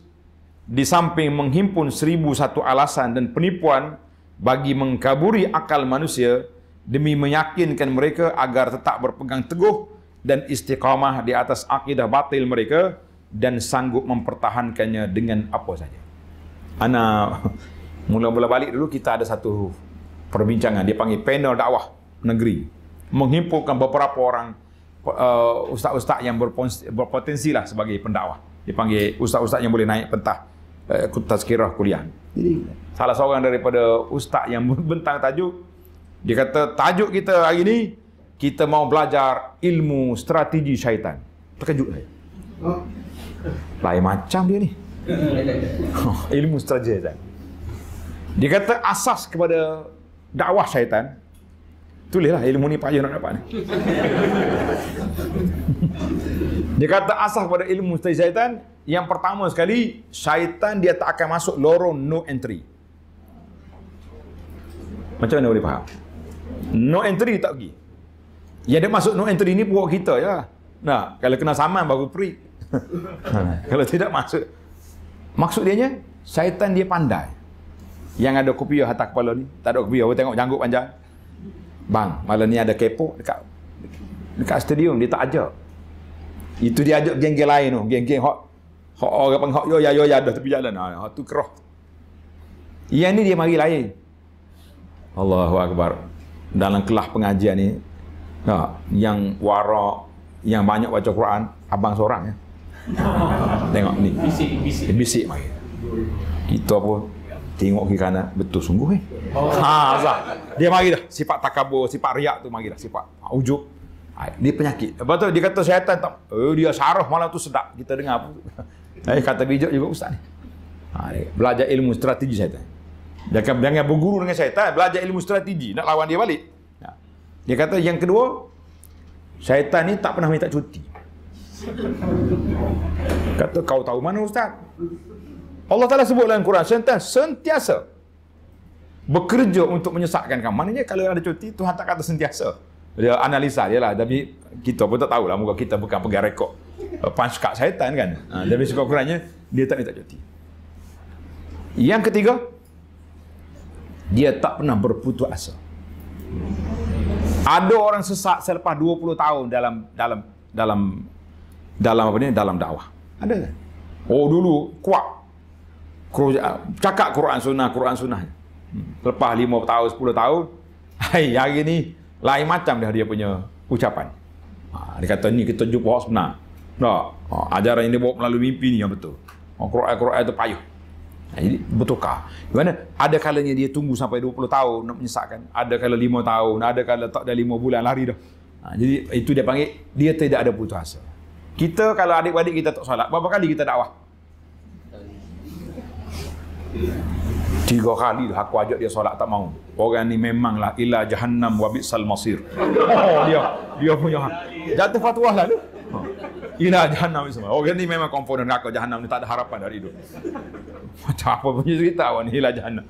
di samping menghimpun seribu satu alasan dan penipuan bagi mengkaburi akal manusia demi meyakinkan mereka agar tetap berpegang teguh dan istiqamah di atas akidah batil mereka dan sanggup mempertahankannya dengan apa saja. Ana mula-mula balik dulu kita ada satu perbincangan dia panggil panel dakwah negeri menghimpunkan beberapa orang uh, ustaz-ustaz yang berpotensi, berpotensi lah sebagai pendakwah. Dipanggil ustaz-ustaz yang boleh naik pentah uh, eh, kira kuliah. Salah seorang daripada ustaz yang bentang tajuk, dia kata tajuk kita hari ini, kita mau belajar ilmu strategi syaitan. Terkejut saya. Oh. Lain macam dia ni. ilmu strategi syaitan. Dia kata asas kepada dakwah syaitan Tulislah ilmu ni payah nak dapat ni. dia kata asah pada ilmu mustahil syaitan. Yang pertama sekali, syaitan dia tak akan masuk lorong no entry. Macam mana boleh faham? No entry dia tak pergi. Yang dia masuk no entry ni buat kita je lah. Nah, kalau kena saman baru perik. kalau tidak masuk. Maksud dia syaitan dia pandai. Yang ada kopiah atas kepala ni. Tak ada kopiah. Tengok janggut panjang. Bang, malam ni ada kepo, dekat dekat stadium dia tak ajak. Itu dia ajak geng-geng lain tu, geng-geng hot. Hot orang pang hot yo ya yo ya dah tepi jalan. Ha tu keroh. Yang ni dia mari lain. Allahu akbar. Dalam kelas pengajian ni, ha, yang warak, yang banyak baca Quran, abang seorang ya. Tengok ni. Bisik-bisik. Bisik mari. Kita pun tengok ke kanan betul sungguh eh oh. ha azah. dia mari dah sifat takabur sifat riak tu mari dah sifat ha, ujub ha, dia penyakit lepas tu dia kata syaitan tak oh, dia saraf malam tu sedap kita dengar apa eh, kata bijak juga ustaz ni ha, belajar ilmu strategi syaitan jangan jangan berguru dengan syaitan belajar ilmu strategi nak lawan dia balik ha. dia kata yang kedua syaitan ni tak pernah minta cuti kata kau tahu mana ustaz Allah Ta'ala sebut dalam Quran, syaitan sentiasa bekerja untuk menyesatkan kamu. Maknanya kalau ada cuti, Tuhan tak kata sentiasa. Dia analisa dia lah. Tapi kita pun tak tahulah. Muka kita bukan pegang rekod eh, punch card syaitan kan. Tapi ha, sekurang-kurangnya, dia tak minta cuti. Yang ketiga, dia tak pernah berputus asa. Ada orang sesat selepas 20 tahun dalam dalam dalam dalam apa ni dalam dakwah. Ada. Kan? Oh dulu kuat cakap Quran Sunnah, Quran Sunnah. Hmm. Lepas lima tahun, sepuluh tahun, hai, hari ni lain macam dah dia punya ucapan. Ha, dia kata ni kita jumpa hak sebenar. Tak. Ha, ajaran ini bawa melalui mimpi ni yang betul. Ha, Quran, Quran itu payuh. jadi bertukar. Di mana ada kalanya dia tunggu sampai dua puluh tahun nak menyesatkan. Ada kala lima tahun, ada kala tak dah lima bulan lari dah. jadi itu dia panggil, dia tidak ada putus asa. Kita kalau adik-adik kita tak salat, berapa kali kita dakwah? Tiga kali lah aku ajak dia solat tak mau. Orang ni memanglah ila jahannam wa bisal masir. Oh dia dia punya jatuh fatwa lah tu. Ha. Ila jahannam itu semua. Orang ni memang komponen nak jahannam ni tak ada harapan dari hidup. Macam apa punya cerita awak ni ila jahannam.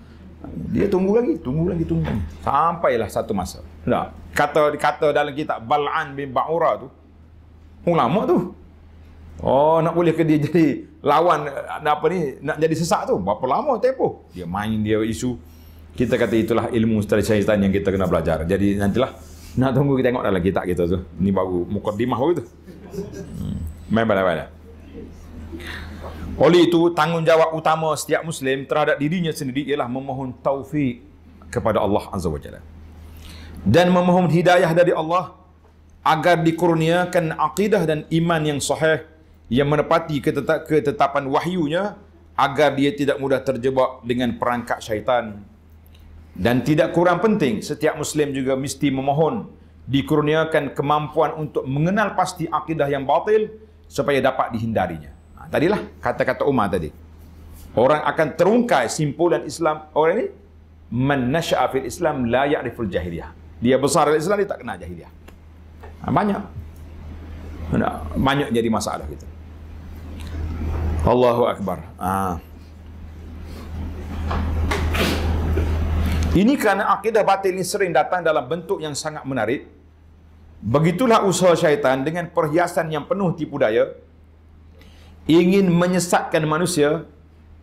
Dia tunggu lagi, tunggu lagi, tunggu lagi. Sampailah satu masa. Tak? Kata kata dalam kitab Bal'an bin Ba'ura tu. Ulama tu. Oh, nak boleh ke dia jadi lawan eh, apa ni nak jadi sesak tu berapa lama tempo dia main dia isu kita kata itulah ilmu dari syaitan yang kita kena belajar jadi nantilah nak tunggu kita tengok dalam kitab kita tu ni baru mukadimah baru tu hmm. main hmm. pada oleh itu tanggungjawab utama setiap muslim terhadap dirinya sendiri ialah memohon taufik kepada Allah azza wajalla dan memohon hidayah dari Allah agar dikurniakan akidah dan iman yang sahih yang menepati ketetap, ketetapan wahyunya agar dia tidak mudah terjebak dengan perangkap syaitan. Dan tidak kurang penting, setiap Muslim juga mesti memohon dikurniakan kemampuan untuk mengenal pasti akidah yang batil supaya dapat dihindarinya. Nah, ha, tadilah kata-kata Umar tadi. Orang akan terungkai simpulan Islam orang ini man nasha'a fil Islam la ya'riful jahiliyah. Dia besar dalam Islam dia tak kenal jahiliyah. Nah, ha, banyak. Banyak jadi masalah kita. Allahu Akbar. Ah. Ini kerana akidah batil ini sering datang dalam bentuk yang sangat menarik. Begitulah usaha syaitan dengan perhiasan yang penuh tipu daya ingin menyesatkan manusia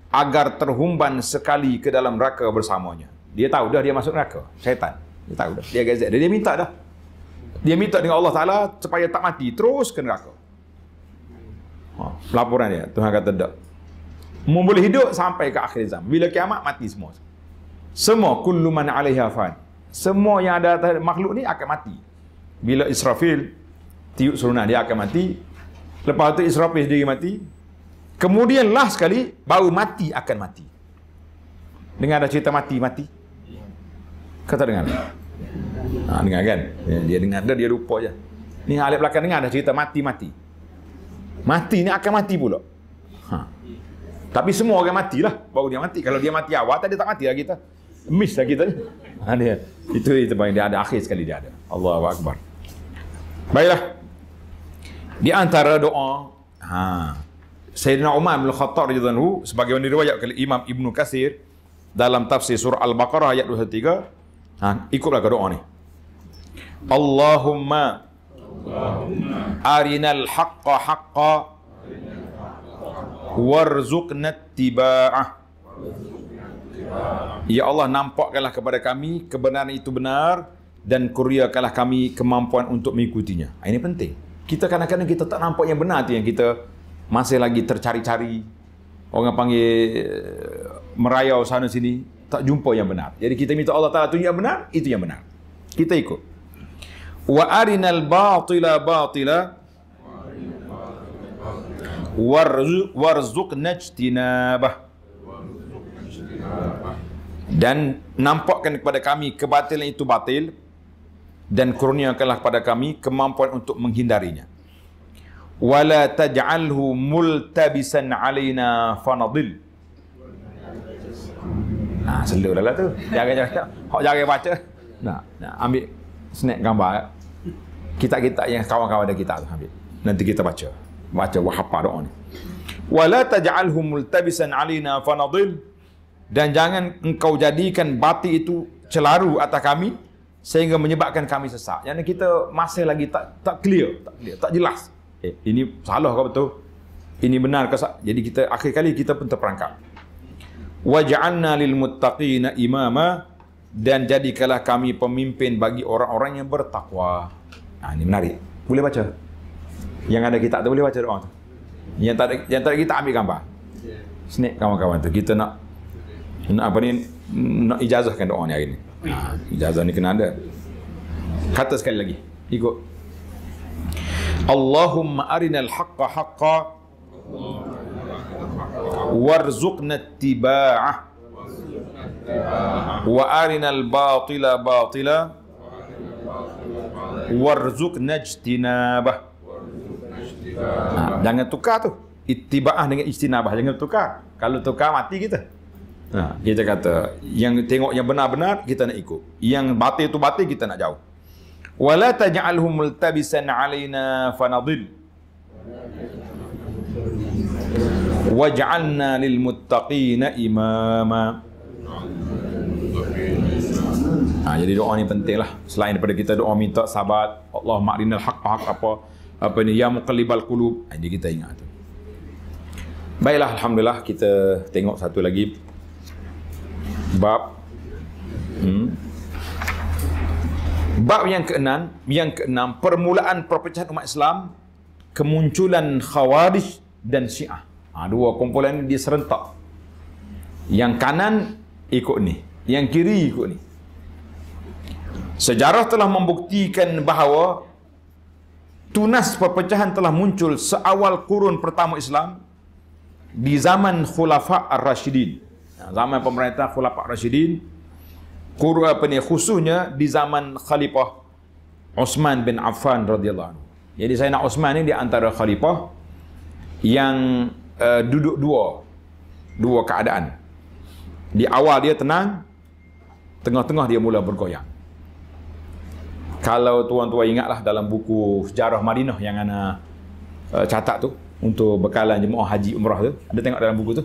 agar terhumban sekali ke dalam raka' bersamanya. Dia tahu dah dia masuk raka' Syaitan. Dia tahu dah. Dia gazet. Dia minta dah. Dia minta dengan Allah Ta'ala supaya tak mati. Terus ke neraka. Ha, Laporan dia. Tuhan kata tak. Mu boleh hidup sampai ke akhir zaman. Bila kiamat mati semua. Semua kullu man 'alaiha fan. Semua yang ada atas makhluk ni akan mati. Bila Israfil tiup serunan dia akan mati. Lepas tu Israfil sendiri mati. Kemudian last sekali baru mati akan mati. Dengar ada cerita mati mati. Kata dengar. Ha, dengar kan? Dia, dia dengar dia, dia lupa je. Ni alat belakang dengar ada cerita mati mati. Mati ni akan mati pula. Ha. Tapi semua orang matilah baru dia mati. Kalau dia mati awal tadi tak mati lah kita. Miss lah kita Ha, dia. Itu itu paling dia ada akhir sekali dia ada. Allahu akbar. Baiklah. Di antara doa ha Sayyidina Umar bin Khattab sebagai sebagaimana diriwayatkan oleh Imam Ibnu Kasir dalam tafsir surah Al-Baqarah ayat 23 ha ikutlah ke doa ni. Allahumma أرنا الحق حقا وارزقنا اتباعه Ya Allah nampakkanlah kepada kami kebenaran itu benar dan kuriakanlah kami kemampuan untuk mengikutinya. Ah, ini penting. Kita kadang-kadang kita tak nampak yang benar tu yang kita masih lagi tercari-cari. Orang panggil eh, merayau sana sini tak jumpa yang benar. Jadi kita minta Allah Taala tunjuk yang benar, itu yang benar. Kita ikut wa arinal batila batila warzuk ijtinabah dan nampakkan kepada kami kebatilan itu batil dan kurniakanlah kepada kami kemampuan untuk menghindarinya wala taj'alhu multabisan alaina fanadil nah selulah lah tu jangan jangan hok jangan baca nah ambil snap gambar kita kita yang kawan-kawan ada kita tu ambil. Nanti kita baca. Baca wahapa doa ni. Wala taj'alhum multabisan alina fanadil dan jangan engkau jadikan batik itu celaru atas kami sehingga menyebabkan kami sesak. Yang kita masih lagi tak tak clear, tak clear, tak jelas. Eh, ini salah ke betul? Ini benar ke? Jadi kita akhir kali kita pun terperangkap. Waj'alna lil muttaqina imama dan jadikanlah kami pemimpin bagi orang-orang yang bertakwa. Ha, ah, ini menarik. Boleh baca. Yang ada kitab tu boleh baca doa tu. Yang tak ada, yang tak ada kita ambil gambar. Snap kawan-kawan tu. Kita nak nak apa ni nak ijazahkan doa ni hari ni. Ha, ijazah ni kena ada. Kata sekali lagi. Ikut. Allahumma arinal haqqa haqqa warzuqna ittiba'ah wa arinal batila batila Warzuk najtinabah ha, jangan tukar tu ittibaah dengan ijtinabah jangan tukar kalau tukar mati kita ha, kita kata yang tengok yang benar-benar kita nak ikut yang batil tu batil kita nak jauh wala taj'alhum multabisan alaina fanadil waj'alna lilmuttaqina imama Ha, jadi doa ni penting lah. Selain daripada kita doa minta sahabat, Allah ma'rinal haq haq apa, apa ni, ya muqallibal kulub. Ha, jadi kita ingat tu. Baiklah, Alhamdulillah kita tengok satu lagi. Bab. Hmm. Bab yang keenam, yang keenam, permulaan perpecahan umat Islam, kemunculan khawarij dan syiah. Ha, dua kumpulan ni dia serentak. Yang kanan ikut ni. Yang kiri ikut ni. Sejarah telah membuktikan bahawa tunas perpecahan telah muncul seawal kurun pertama Islam di zaman Khulafa' Ar-Rashidin. Zaman pemerintah Khulafa' Ar-Rashidin kurun apa ni khususnya di zaman Khalifah Uthman bin Affan radhiyallahu anhu. Jadi saya nak Uthman ni di antara khalifah yang uh, duduk dua dua keadaan. Di awal dia tenang, tengah-tengah dia mula bergoyang kalau tuan-tuan ingatlah dalam buku sejarah Madinah yang ana uh, catat tu untuk bekalan jemaah haji umrah tu, ada tengok dalam buku tu.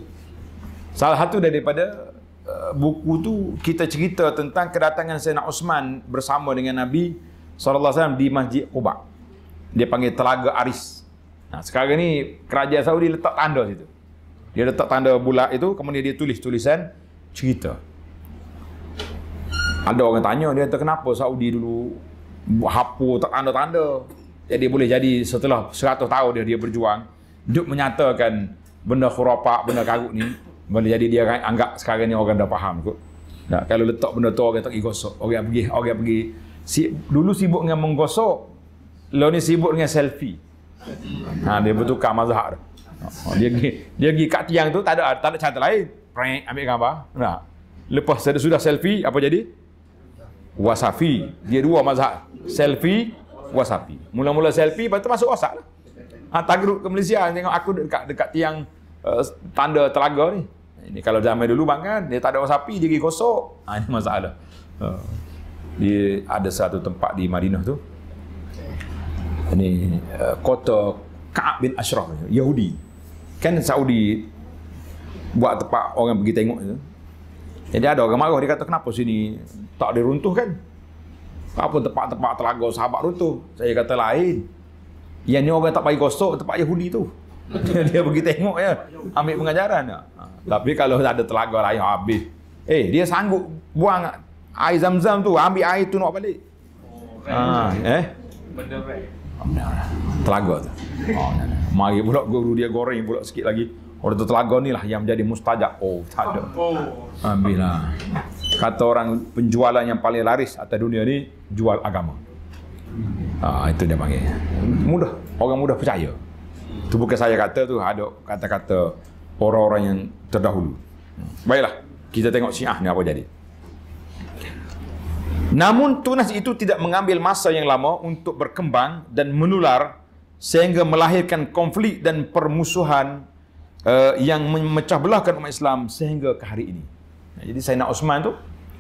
Salah satu daripada uh, buku tu kita cerita tentang kedatangan Sayyidina Uthman bersama dengan Nabi sallallahu alaihi wasallam di Masjid Quba. Dia panggil Telaga Aris. Nah, sekarang ni kerajaan Saudi letak tanda situ. Dia letak tanda bulat itu kemudian dia tulis tulisan cerita. Ada orang tanya dia kata kenapa Saudi dulu hapu tanda-tanda. Jadi boleh jadi setelah 100 tahun dia dia berjuang, duk menyatakan benda khurafat, benda karut ni, boleh jadi dia anggap sekarang ni orang dah faham kot. Nah, kalau letak benda tu orang tak gosok, orang pergi, orang pergi si, dulu sibuk dengan menggosok, lalu ni sibuk dengan selfie. Ha, dia bertukar mazhab dia. Ha, dia pergi, dia pergi kat tiang tu tak ada tak ada cara lain. Prank ambil gambar. Nah. Lepas sudah sudah selfie apa jadi? wasafi. Dia dua mazhab. Selfie, wasafi. Mula-mula selfie, lepas tu masuk wasap lah. Ha, tagruk ke Malaysia, tengok aku dekat dekat tiang uh, tanda telaga ni. Ini kalau zaman dulu bang kan, dia tak ada wasapi, dia pergi kosok. Ha, ini masalah. Uh, dia ada satu tempat di Madinah tu. Ini uh, kota Ka'ab bin Ashraf, Yahudi. Kan Saudi buat tempat orang pergi tengok tu. Jadi ada orang marah, dia kata kenapa sini tak diruntuhkan. Apa tempat-tempat telaga sahabat runtuh? Saya kata lain. Yang ni orang tak bagi gosok tempat Yahudi tu. dia pergi tengok ya. Ambil pengajaran ya. Tapi kalau ada telaga lain habis. Eh, dia sanggup buang air zam-zam tu, ambil air tu nak balik. Oh, ah, eh. Benda baik. Telaga tu. Oh, nah, Mari pula guru dia goreng pula sikit lagi. Orang tu telaga ni lah yang menjadi mustajab. Oh, tak ada. Oh. Ambil lah kata orang penjualan yang paling laris atas dunia ni jual agama. Ha, itu dia panggil. Mudah, orang mudah percaya. Itu bukan saya kata tu, ada kata-kata orang-orang yang terdahulu. Hmm. Baiklah, kita tengok Syiah ni apa jadi. Namun tunas itu tidak mengambil masa yang lama untuk berkembang dan menular sehingga melahirkan konflik dan permusuhan uh, yang memecah belahkan umat Islam sehingga ke hari ini. Jadi Sayyidina Osman tu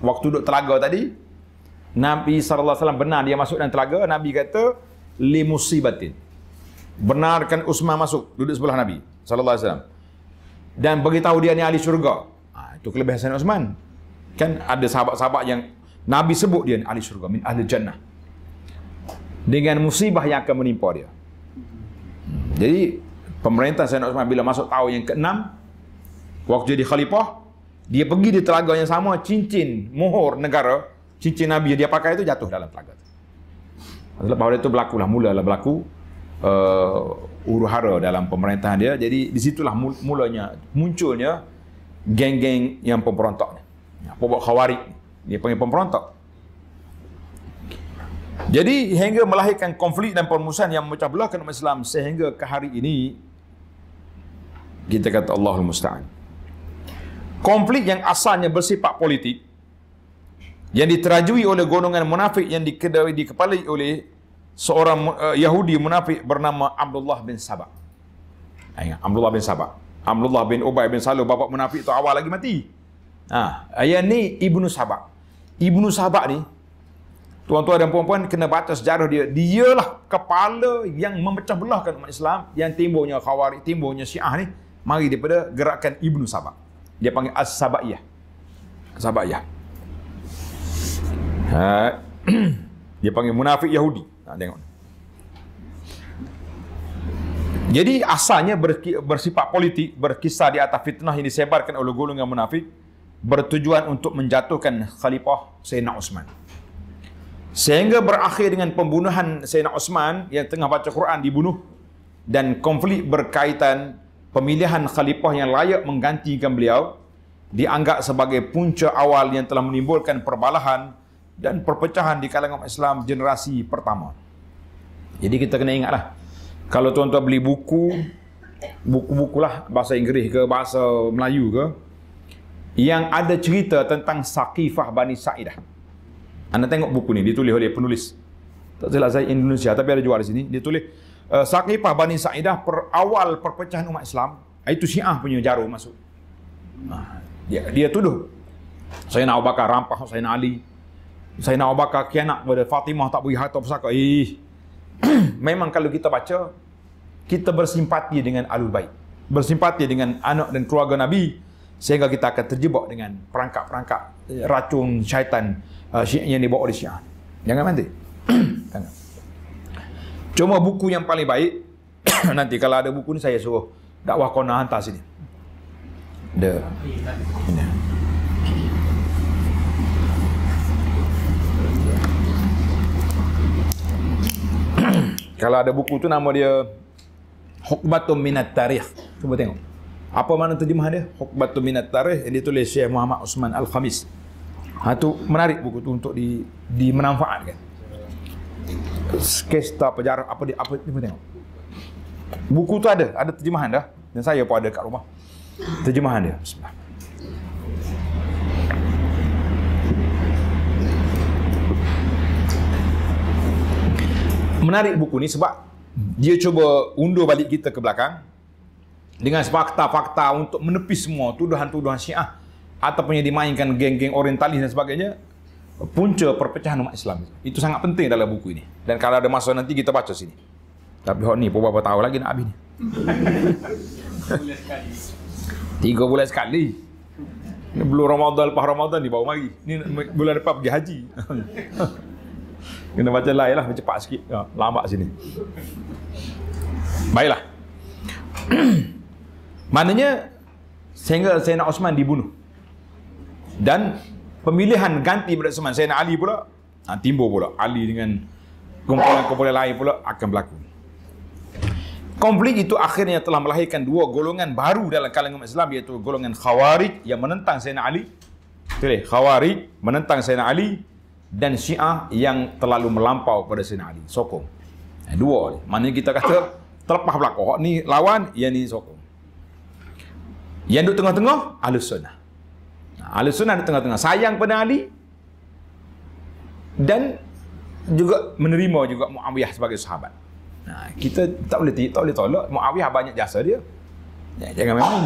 waktu duduk telaga tadi Nabi sallallahu alaihi wasallam benar dia masuk dalam telaga, Nabi kata li musibatin. Benarkan Osman masuk duduk sebelah Nabi sallallahu alaihi wasallam. Dan beritahu dia ni ahli syurga. Ha, itu kelebihan Sayyidina Osman. Kan ada sahabat-sahabat yang Nabi sebut dia ni ahli syurga min ahli jannah. Dengan musibah yang akan menimpa dia. Jadi pemerintah Sayyidina Osman bila masuk tahun yang ke-6 waktu jadi khalifah dia pergi di telaga yang sama, cincin mohor negara, cincin Nabi dia pakai itu jatuh dalam telaga itu. Lepas itu berlaku lah, mulalah berlaku uh, uruhara dalam pemerintahan dia. Jadi di situlah mulanya, munculnya geng-geng yang pemberontak. Ya, Pobok Khawarij, dia panggil pemberontak. Jadi hingga melahirkan konflik dan permusuhan yang memecah belahkan umat Islam sehingga ke hari ini kita kata Allahul Musta'an konflik yang asalnya bersifat politik yang diterajui oleh golongan munafik yang dikedai dikepali oleh seorang uh, Yahudi munafik bernama Abdullah bin Sabah. Ayah, Abdullah bin Sabah. Abdullah bin Ubay bin Salul bapa munafik itu awal lagi mati. Ha, ah, ayah ni Ibnu Sabah. Ibnu Sabah ni tuan-tuan dan puan-puan kena baca sejarah dia. Dialah kepala yang memecah belahkan umat Islam yang timbulnya Khawarij, timbulnya Syiah ni mari daripada gerakan Ibnu Sabah dia panggil as-sabaiyah. Sabaiyah. Ha. dia panggil munafik Yahudi. Ha, tengok. Jadi asalnya bersifat politik, berkisah di atas fitnah yang disebarkan oleh golongan munafik bertujuan untuk menjatuhkan khalifah Sayyidina Osman. Sehingga berakhir dengan pembunuhan Sayyidina Osman yang tengah baca Quran dibunuh dan konflik berkaitan pemilihan khalifah yang layak menggantikan beliau dianggap sebagai punca awal yang telah menimbulkan perbalahan dan perpecahan di kalangan umat Islam generasi pertama. Jadi kita kena ingatlah. Kalau tuan-tuan beli buku, buku-bukulah bahasa Inggeris ke bahasa Melayu ke yang ada cerita tentang Saqifah Bani Sa'idah. Anda tengok buku ni ditulis oleh penulis. Tak silap saya Indonesia tapi ada jual di sini. Ditulis uh, eh, Saqifah Bani Sa'idah perawal perpecahan umat Islam itu Syiah punya jarum masuk nah, ha, dia, dia tuduh Saya nak Bakar rampah Saya nak Ali Saya nak Bakar kianak kepada Fatimah tak beri harta pusaka eh memang kalau kita baca kita bersimpati dengan alul bait bersimpati dengan anak dan keluarga Nabi sehingga kita akan terjebak dengan perangkap-perangkap eh, racun syaitan uh, syi- yang dibawa oleh Syiah jangan mandi tengok Cuma buku yang paling baik nanti kalau ada buku ni saya suruh dakwah kona hantar sini. The ini. kalau ada buku tu nama dia Hukbatum Minat Tarikh. Cuba tengok. Apa mana terjemah dia? Hukbatum Minat Tarikh yang ditulis Syekh Muhammad Osman Al-Khamis. Ha, tu menarik buku tu untuk di, dimanfaatkan. Kesta pejarah apa dia apa dia tengok. Buku tu ada, ada terjemahan dah. Dan saya pun ada kat rumah. Terjemahan dia. Bismillah. Menarik buku ni sebab dia cuba undur balik kita ke belakang dengan fakta-fakta untuk menepis semua tuduhan-tuduhan syiah ataupun yang dimainkan geng-geng orientalis dan sebagainya punca perpecahan umat Islam. Itu sangat penting dalam buku ini. Dan kalau ada masa nanti kita baca sini. Tapi hok ni pun berapa tahu lagi nak habis ni. Tiga bulan sekali. Ini belum Ramadan lepas Ramadan ni bawa mari. Ni bulan depan pergi haji. Kena baca lain lah, cepat sikit. Ya, lambat sini. Baiklah. Maknanya, sehingga Sayyidina Osman dibunuh. Dan pemilihan ganti pada saya Zainal Ali pula ha, timbul pula Ali dengan kumpulan-kumpulan lain pula akan berlaku konflik itu akhirnya telah melahirkan dua golongan baru dalam kalangan umat Islam iaitu golongan Khawarij yang menentang Zainal Ali Tuh, Khawarij menentang Zainal Ali dan Syiah yang terlalu melampau pada Zainal Ali sokong eh, dua mana kita kata terlepas belakang ni lawan yang ini sokong yang duduk tengah-tengah Ahlus Sunnah Ahli sunnah di tengah-tengah Sayang pada Ali Dan juga menerima juga Muawiyah sebagai sahabat nah, Kita tak boleh tak boleh tolak Muawiyah banyak jasa dia ya, Jangan main-main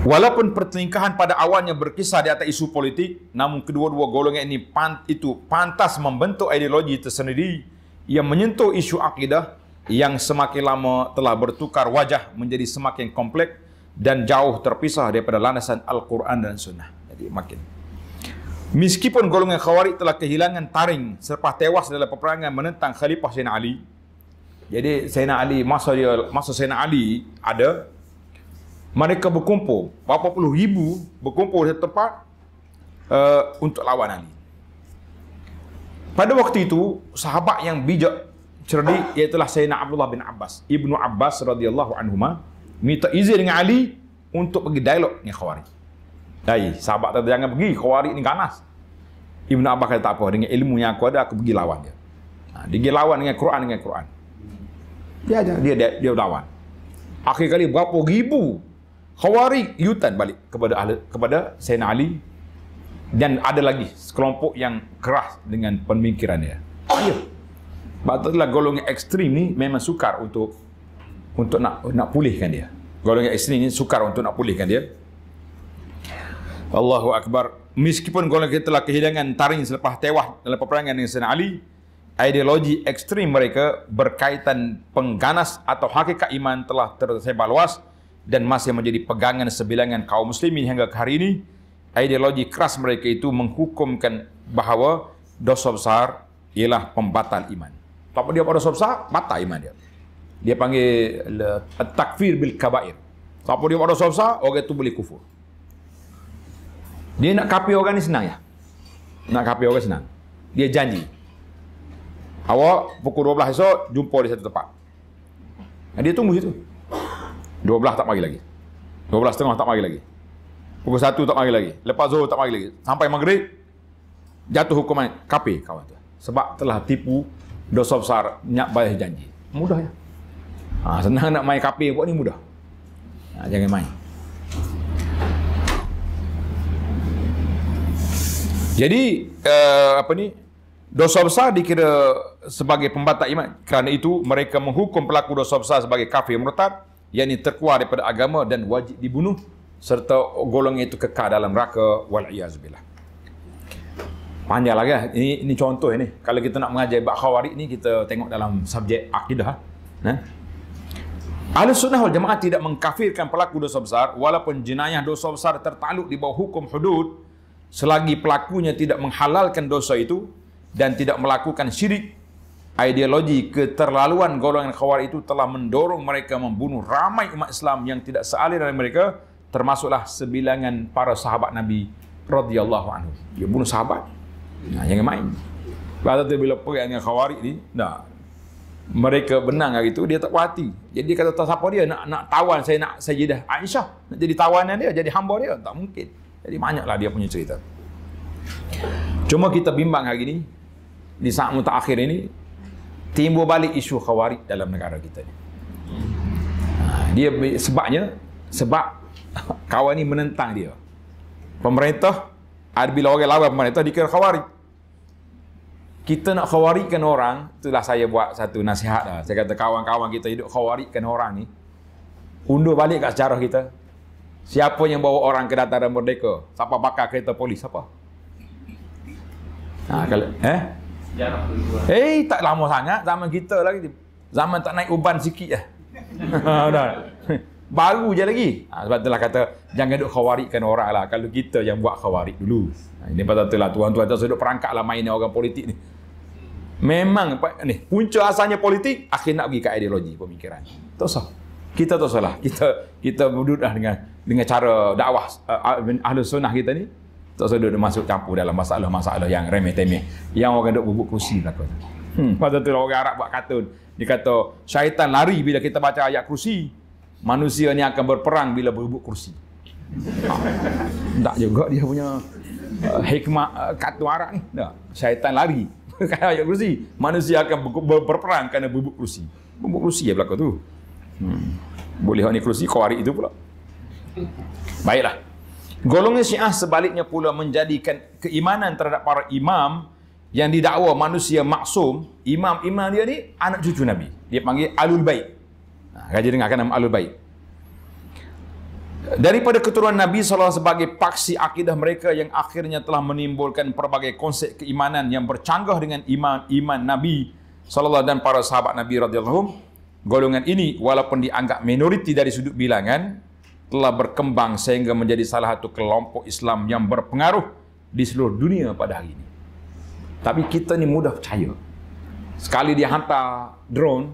Walaupun pertengkahan pada awalnya berkisar di atas isu politik, namun kedua-dua golongan ini pant itu pantas membentuk ideologi tersendiri yang menyentuh isu akidah yang semakin lama telah bertukar wajah menjadi semakin kompleks dan jauh terpisah daripada landasan Al-Quran dan Sunnah. Jadi makin. Meskipun golongan Khawarij telah kehilangan taring serpah tewas dalam peperangan menentang Khalifah Sayyidina Ali. Jadi Sayyidina Ali masa dia masa Sayyidina Ali ada mereka berkumpul berapa puluh ribu berkumpul di tempat uh, untuk lawan Ali. Pada waktu itu sahabat yang bijak cerdik iaitu Sayyidina Abdullah bin Abbas, Ibnu Abbas radhiyallahu anhuma minta izin dengan Ali untuk pergi dialog dengan Khawarij. Dai, sahabat tadi jangan pergi, Khawarij ni ganas. Ibnu Abbas kata tak apa, dengan ilmu yang aku ada aku pergi lawan dia. Ha, dia pergi lawan dengan Quran dengan Quran. Dia aja dia, dia dia lawan. Akhir kali berapa ribu Khawari yutan balik kepada ahli, kepada Sayyidina Ali dan ada lagi sekelompok yang keras dengan pemikiran dia. Oh, ya. Sebab lah golongan ekstrim ni memang sukar untuk untuk nak nak pulihkan dia. Golongan isteri ini sukar untuk nak pulihkan dia. Allahu Akbar. Meskipun golongan kita telah kehilangan taring selepas tewah dalam peperangan dengan Sayyidina Ali, ideologi ekstrim mereka berkaitan pengganas atau hakikat iman telah tersebar luas dan masih menjadi pegangan sebilangan kaum muslimin hingga ke hari ini. Ideologi keras mereka itu menghukumkan bahawa dosa besar ialah pembatal iman. Tak Tapi dia pada dosa besar, batal iman dia dia panggil takfir bil kabair. Siapa dia buat dosa besar, orang tu boleh kufur. Dia nak kapi orang ni senang ya. Nak kapi orang senang. Dia janji. Awak pukul 12 esok jumpa di satu tempat. Dan dia tunggu situ. 12 tak mari lagi. 12 tengah tak mari lagi. Pukul 1 tak mari lagi. Lepas zuhur tak mari lagi. Sampai maghrib jatuh hukuman kapi kawan tu. Sebab telah tipu dosa besar nak bayar janji. Mudah ya. Ha, senang nak main kapir pun ni mudah. Ha, jangan main. Jadi, uh, apa ni? Dosa besar dikira sebagai pembatal iman. Kerana itu, mereka menghukum pelaku dosa besar sebagai kafir murtad. Yang ini terkuar daripada agama dan wajib dibunuh. Serta golongan itu kekal dalam raka. Wal'iyazubillah. Panjang lagi. Eh. Ini, ini contoh ini. Eh, Kalau kita nak mengajar bak khawarik ini, kita tengok dalam subjek akidah. Nah. Ahli sunnah wal jamaah tidak mengkafirkan pelaku dosa besar walaupun jenayah dosa besar tertaluk di bawah hukum hudud selagi pelakunya tidak menghalalkan dosa itu dan tidak melakukan syirik ideologi keterlaluan golongan khawar itu telah mendorong mereka membunuh ramai umat Islam yang tidak sealir dari mereka termasuklah sebilangan para sahabat Nabi radhiyallahu anhu dia bunuh sahabat nah jangan main kalau tu bila perang dengan khawarij ini, dah mereka benang hari itu dia tak puati. Jadi dia kata tak siapa dia nak nak tawan saya nak saya jadi Aisyah nak jadi tawanan dia jadi hamba dia tak mungkin. Jadi banyaklah dia punya cerita. Cuma kita bimbang hari ni di saat mutakhir ini timbul balik isu khawarij dalam negara kita ni. Ha, dia sebabnya sebab kawan ni menentang dia. Pemerintah bila orang lawan pemerintah dikira khawarij kita nak khawarikan orang, itulah saya buat satu nasihat lah. Saya kata kawan-kawan kita hidup khawarikan orang ni. Undur balik kat sejarah kita. Siapa yang bawa orang ke dataran merdeka? Siapa bakar kereta polis? Siapa? Ha, kalau, eh? Sejarah Eh, hey, tak lama sangat zaman kita lagi. Zaman tak naik uban sikit lah. ha, Baru je lagi. Ha, sebab itulah kata, jangan duk khawarikan orang lah. Kalau kita yang buat khawarik dulu. Ha, ini pasal itulah tuan-tuan tak duduk perangkap lah main orang politik ni. Memang ni punca asalnya politik akhir nak pergi ke ideologi pemikiran. Tak usah. Kita tak salah. Kita kita berdudah dengan dengan cara dakwah uh, eh, eh, ahli sunnah kita ni tak usah duduk masuk campur dalam masalah-masalah yang remeh temeh yang orang duduk bubuk kursi lah Hmm, pada tu orang Arab buat kata dia kata syaitan lari bila kita baca ayat kursi. Manusia ni akan berperang bila bubuk kursi. Ha. tak juga dia punya uh, hikmah uh, kata Arab ni. Tak. Syaitan lari kaya ayat kursi. Manusia akan berperang kerana bubuk kursi. Bubuk kursi ya belakang tu. Hmm. Boleh ni kursi, kawarik itu pula. Baiklah. Golongan syiah sebaliknya pula menjadikan keimanan terhadap para imam yang didakwa manusia maksum. Imam-imam dia ni anak cucu Nabi. Dia panggil Alul Baik. Nah, ha, Raja dengarkan nama Alul Baik daripada keturunan Nabi SAW sebagai paksi akidah mereka yang akhirnya telah menimbulkan pelbagai konsep keimanan yang bercanggah dengan iman iman Nabi SAW dan para sahabat Nabi radhiyallahu golongan ini walaupun dianggap minoriti dari sudut bilangan telah berkembang sehingga menjadi salah satu kelompok Islam yang berpengaruh di seluruh dunia pada hari ini. Tapi kita ni mudah percaya. Sekali dia hantar drone,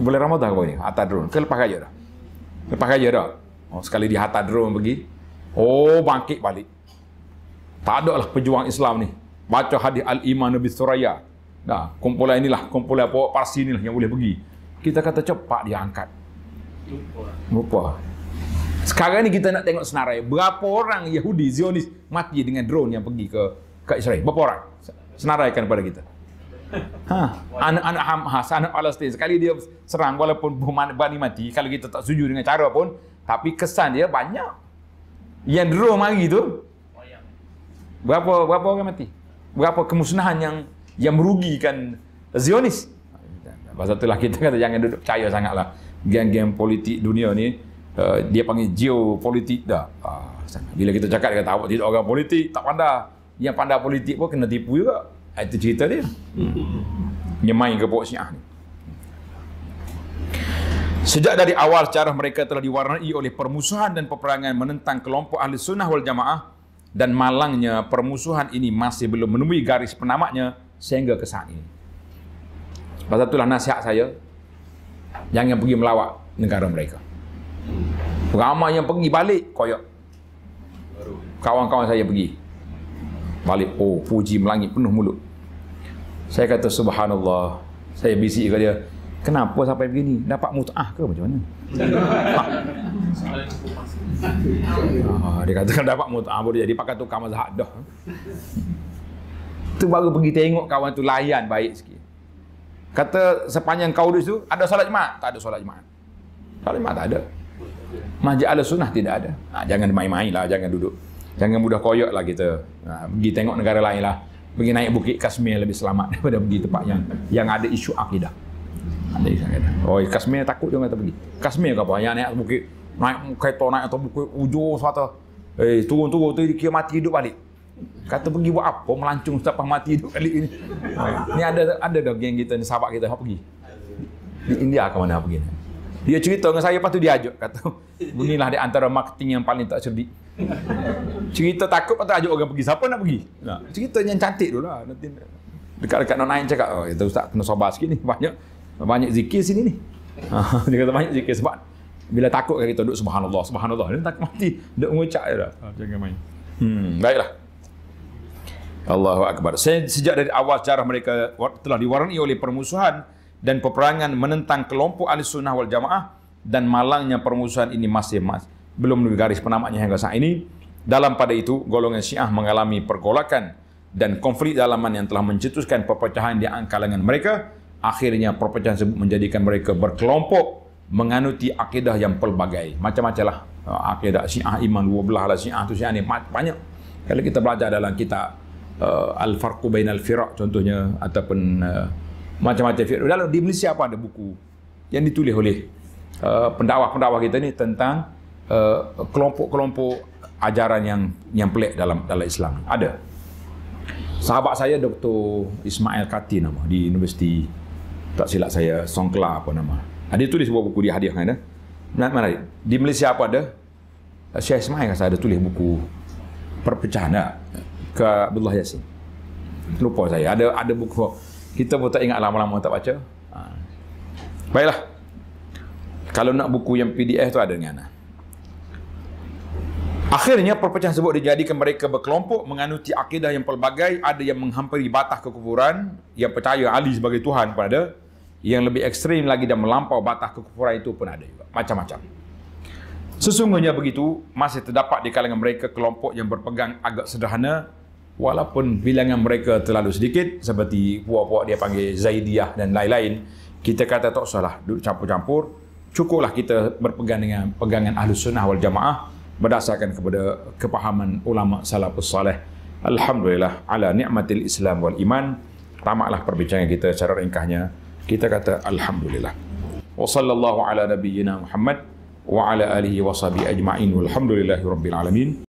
boleh ramadhan kau ni, hantar drone. Kau lepas kaya dah. Lepas raya dah. Oh, sekali di Hatta drone pergi. Oh, bangkit balik. Tak ada lah pejuang Islam ni. Baca hadis Al-Iman Nabi Suraya. Dah, kumpulan inilah, kumpulan pokok Parsi inilah yang boleh pergi. Kita kata cepat dia angkat. Lupa. Sekarang ni kita nak tengok senarai. Berapa orang Yahudi, Zionis mati dengan drone yang pergi ke ke Israel? Berapa orang? Senaraikan kepada kita. Anak-anak ha. Hamas, ha, anak Palestin. Sekali dia serang walaupun Bani mati, kalau kita tak setuju dengan cara pun, tapi kesan dia banyak. Yang drum hari tu, berapa berapa orang mati? Berapa kemusnahan yang yang merugikan Zionis? Sebab itulah kita kata jangan duduk percaya sangatlah. Geng-geng politik dunia ni, uh, dia panggil geopolitik dah. Uh, bila kita cakap, dia kata awak tidak orang politik, tak pandai. Yang pandai politik pun kena tipu juga. Itu cerita dia. Hmm. Nyemai ke Puak Syiah ni. Sejak dari awal cara mereka telah diwarnai oleh permusuhan dan peperangan menentang kelompok ahli sunnah wal jamaah dan malangnya permusuhan ini masih belum menemui garis penamatnya sehingga ke saat ini. Sebab itulah nasihat saya jangan pergi melawat negara mereka. Ramai yang pergi balik koyok, Kawan-kawan saya pergi. Balik, oh puji melangit penuh mulut. Saya kata subhanallah. Saya bisik ke dia, kenapa sampai begini? Dapat mut'ah ke macam mana? ah, ah dia kata kalau dapat mut'ah boleh jadi pakai tukar mazhab dah. tu baru pergi tengok kawan tu layan baik sikit. Kata sepanjang kau tu ada solat jemaat? Tak ada solat jemaat. Solat jemaat tak ada. Masjid ala sunnah tidak ada. Ha, jangan main-main lah, jangan duduk. Jangan mudah koyok lah kita. Ha, pergi tengok negara lain lah pergi naik bukit Kashmir lebih selamat daripada pergi tempat yang yang ada isu akidah. Ada isu akidah. Oh, Kashmir takut dia kata pergi. Kashmir ke apa? Yang naik bukit naik kereta naik atau bukit ujung suatu. Eh, turun turun tu dia mati hidup balik. Kata pergi buat apa melancung sampai mati hidup balik ini. Ini ada ada dah geng kita ni sahabat kita hak pergi. Di India ke mana pergi? Dia cerita dengan saya lepas tu dia ajak kata, "Bunilah di antara marketing yang paling tak cerdik." cerita takut patut ajak orang pergi. Siapa nak pergi? Nah, ya. cerita yang cantik dulu lah. Nanti dekat-dekat nak naik cakap, oh, kita ustaz kena sabar sikit ni. Banyak banyak zikir sini ni. Ah, dia kata banyak zikir sebab bila takut kita duduk subhanallah, subhanallah. Dia tak mati, duduk mengucap je dah. Ah, jangan main. Hmm, baiklah. Allahu Akbar. Saya sejak dari awal sejarah mereka telah diwarni oleh permusuhan dan peperangan menentang kelompok ahli sunnah wal jamaah dan malangnya permusuhan ini masih mas belum lebih garis penamanya hingga saat ini. Dalam pada itu, golongan Syiah mengalami pergolakan dan konflik dalaman yang telah mencetuskan perpecahan di kalangan mereka. Akhirnya perpecahan tersebut menjadikan mereka berkelompok menganuti akidah yang pelbagai. Macam-macam lah. Uh, akidah Syiah Iman, dua belah lah Syiah tu Syiah ni. Banyak. Kalau kita belajar dalam kitab uh, Al-Farqu al Firak contohnya ataupun uh, macam-macam firak. Dalam di Malaysia apa ada buku yang ditulis oleh uh, pendakwah-pendakwah kita ni tentang Uh, kelompok-kelompok uh, ajaran yang yang pelik dalam dalam Islam. Ada. Sahabat saya Dr. Ismail Kati nama di universiti tak silap saya Songkla apa nama. Ada tulis sebuah buku dia hadiah kan ya. Eh. Mana di Malaysia apa ada? Syekh Ismail kan saya ada tulis buku perpecahan tak? ke Abdullah Yasin. Lupa saya. Ada ada buku kita pun tak ingat lah, lama-lama tak baca. Ha. Baiklah. Kalau nak buku yang PDF tu ada dengan anak. Ha. Akhirnya perpecahan sebut dijadikan mereka berkelompok menganuti akidah yang pelbagai ada yang menghampiri batas kekufuran yang percaya Ali sebagai Tuhan pun ada yang lebih ekstrim lagi dan melampau batas kekufuran itu pun ada juga macam-macam Sesungguhnya begitu masih terdapat di kalangan mereka kelompok yang berpegang agak sederhana walaupun bilangan mereka terlalu sedikit seperti puak-puak dia panggil Zaidiyah dan lain-lain kita kata tak usahlah duduk campur-campur cukuplah kita berpegang dengan pegangan ahli sunnah wal jamaah berdasarkan kepada kepahaman ulama salafus salih. Alhamdulillah ala ni'matil Islam wal iman. Tamatlah perbincangan kita secara ringkasnya. Kita kata alhamdulillah. Wa sallallahu ala nabiyyina Muhammad wa ala alihi washabi ajma'in. Alhamdulillahirabbil alamin.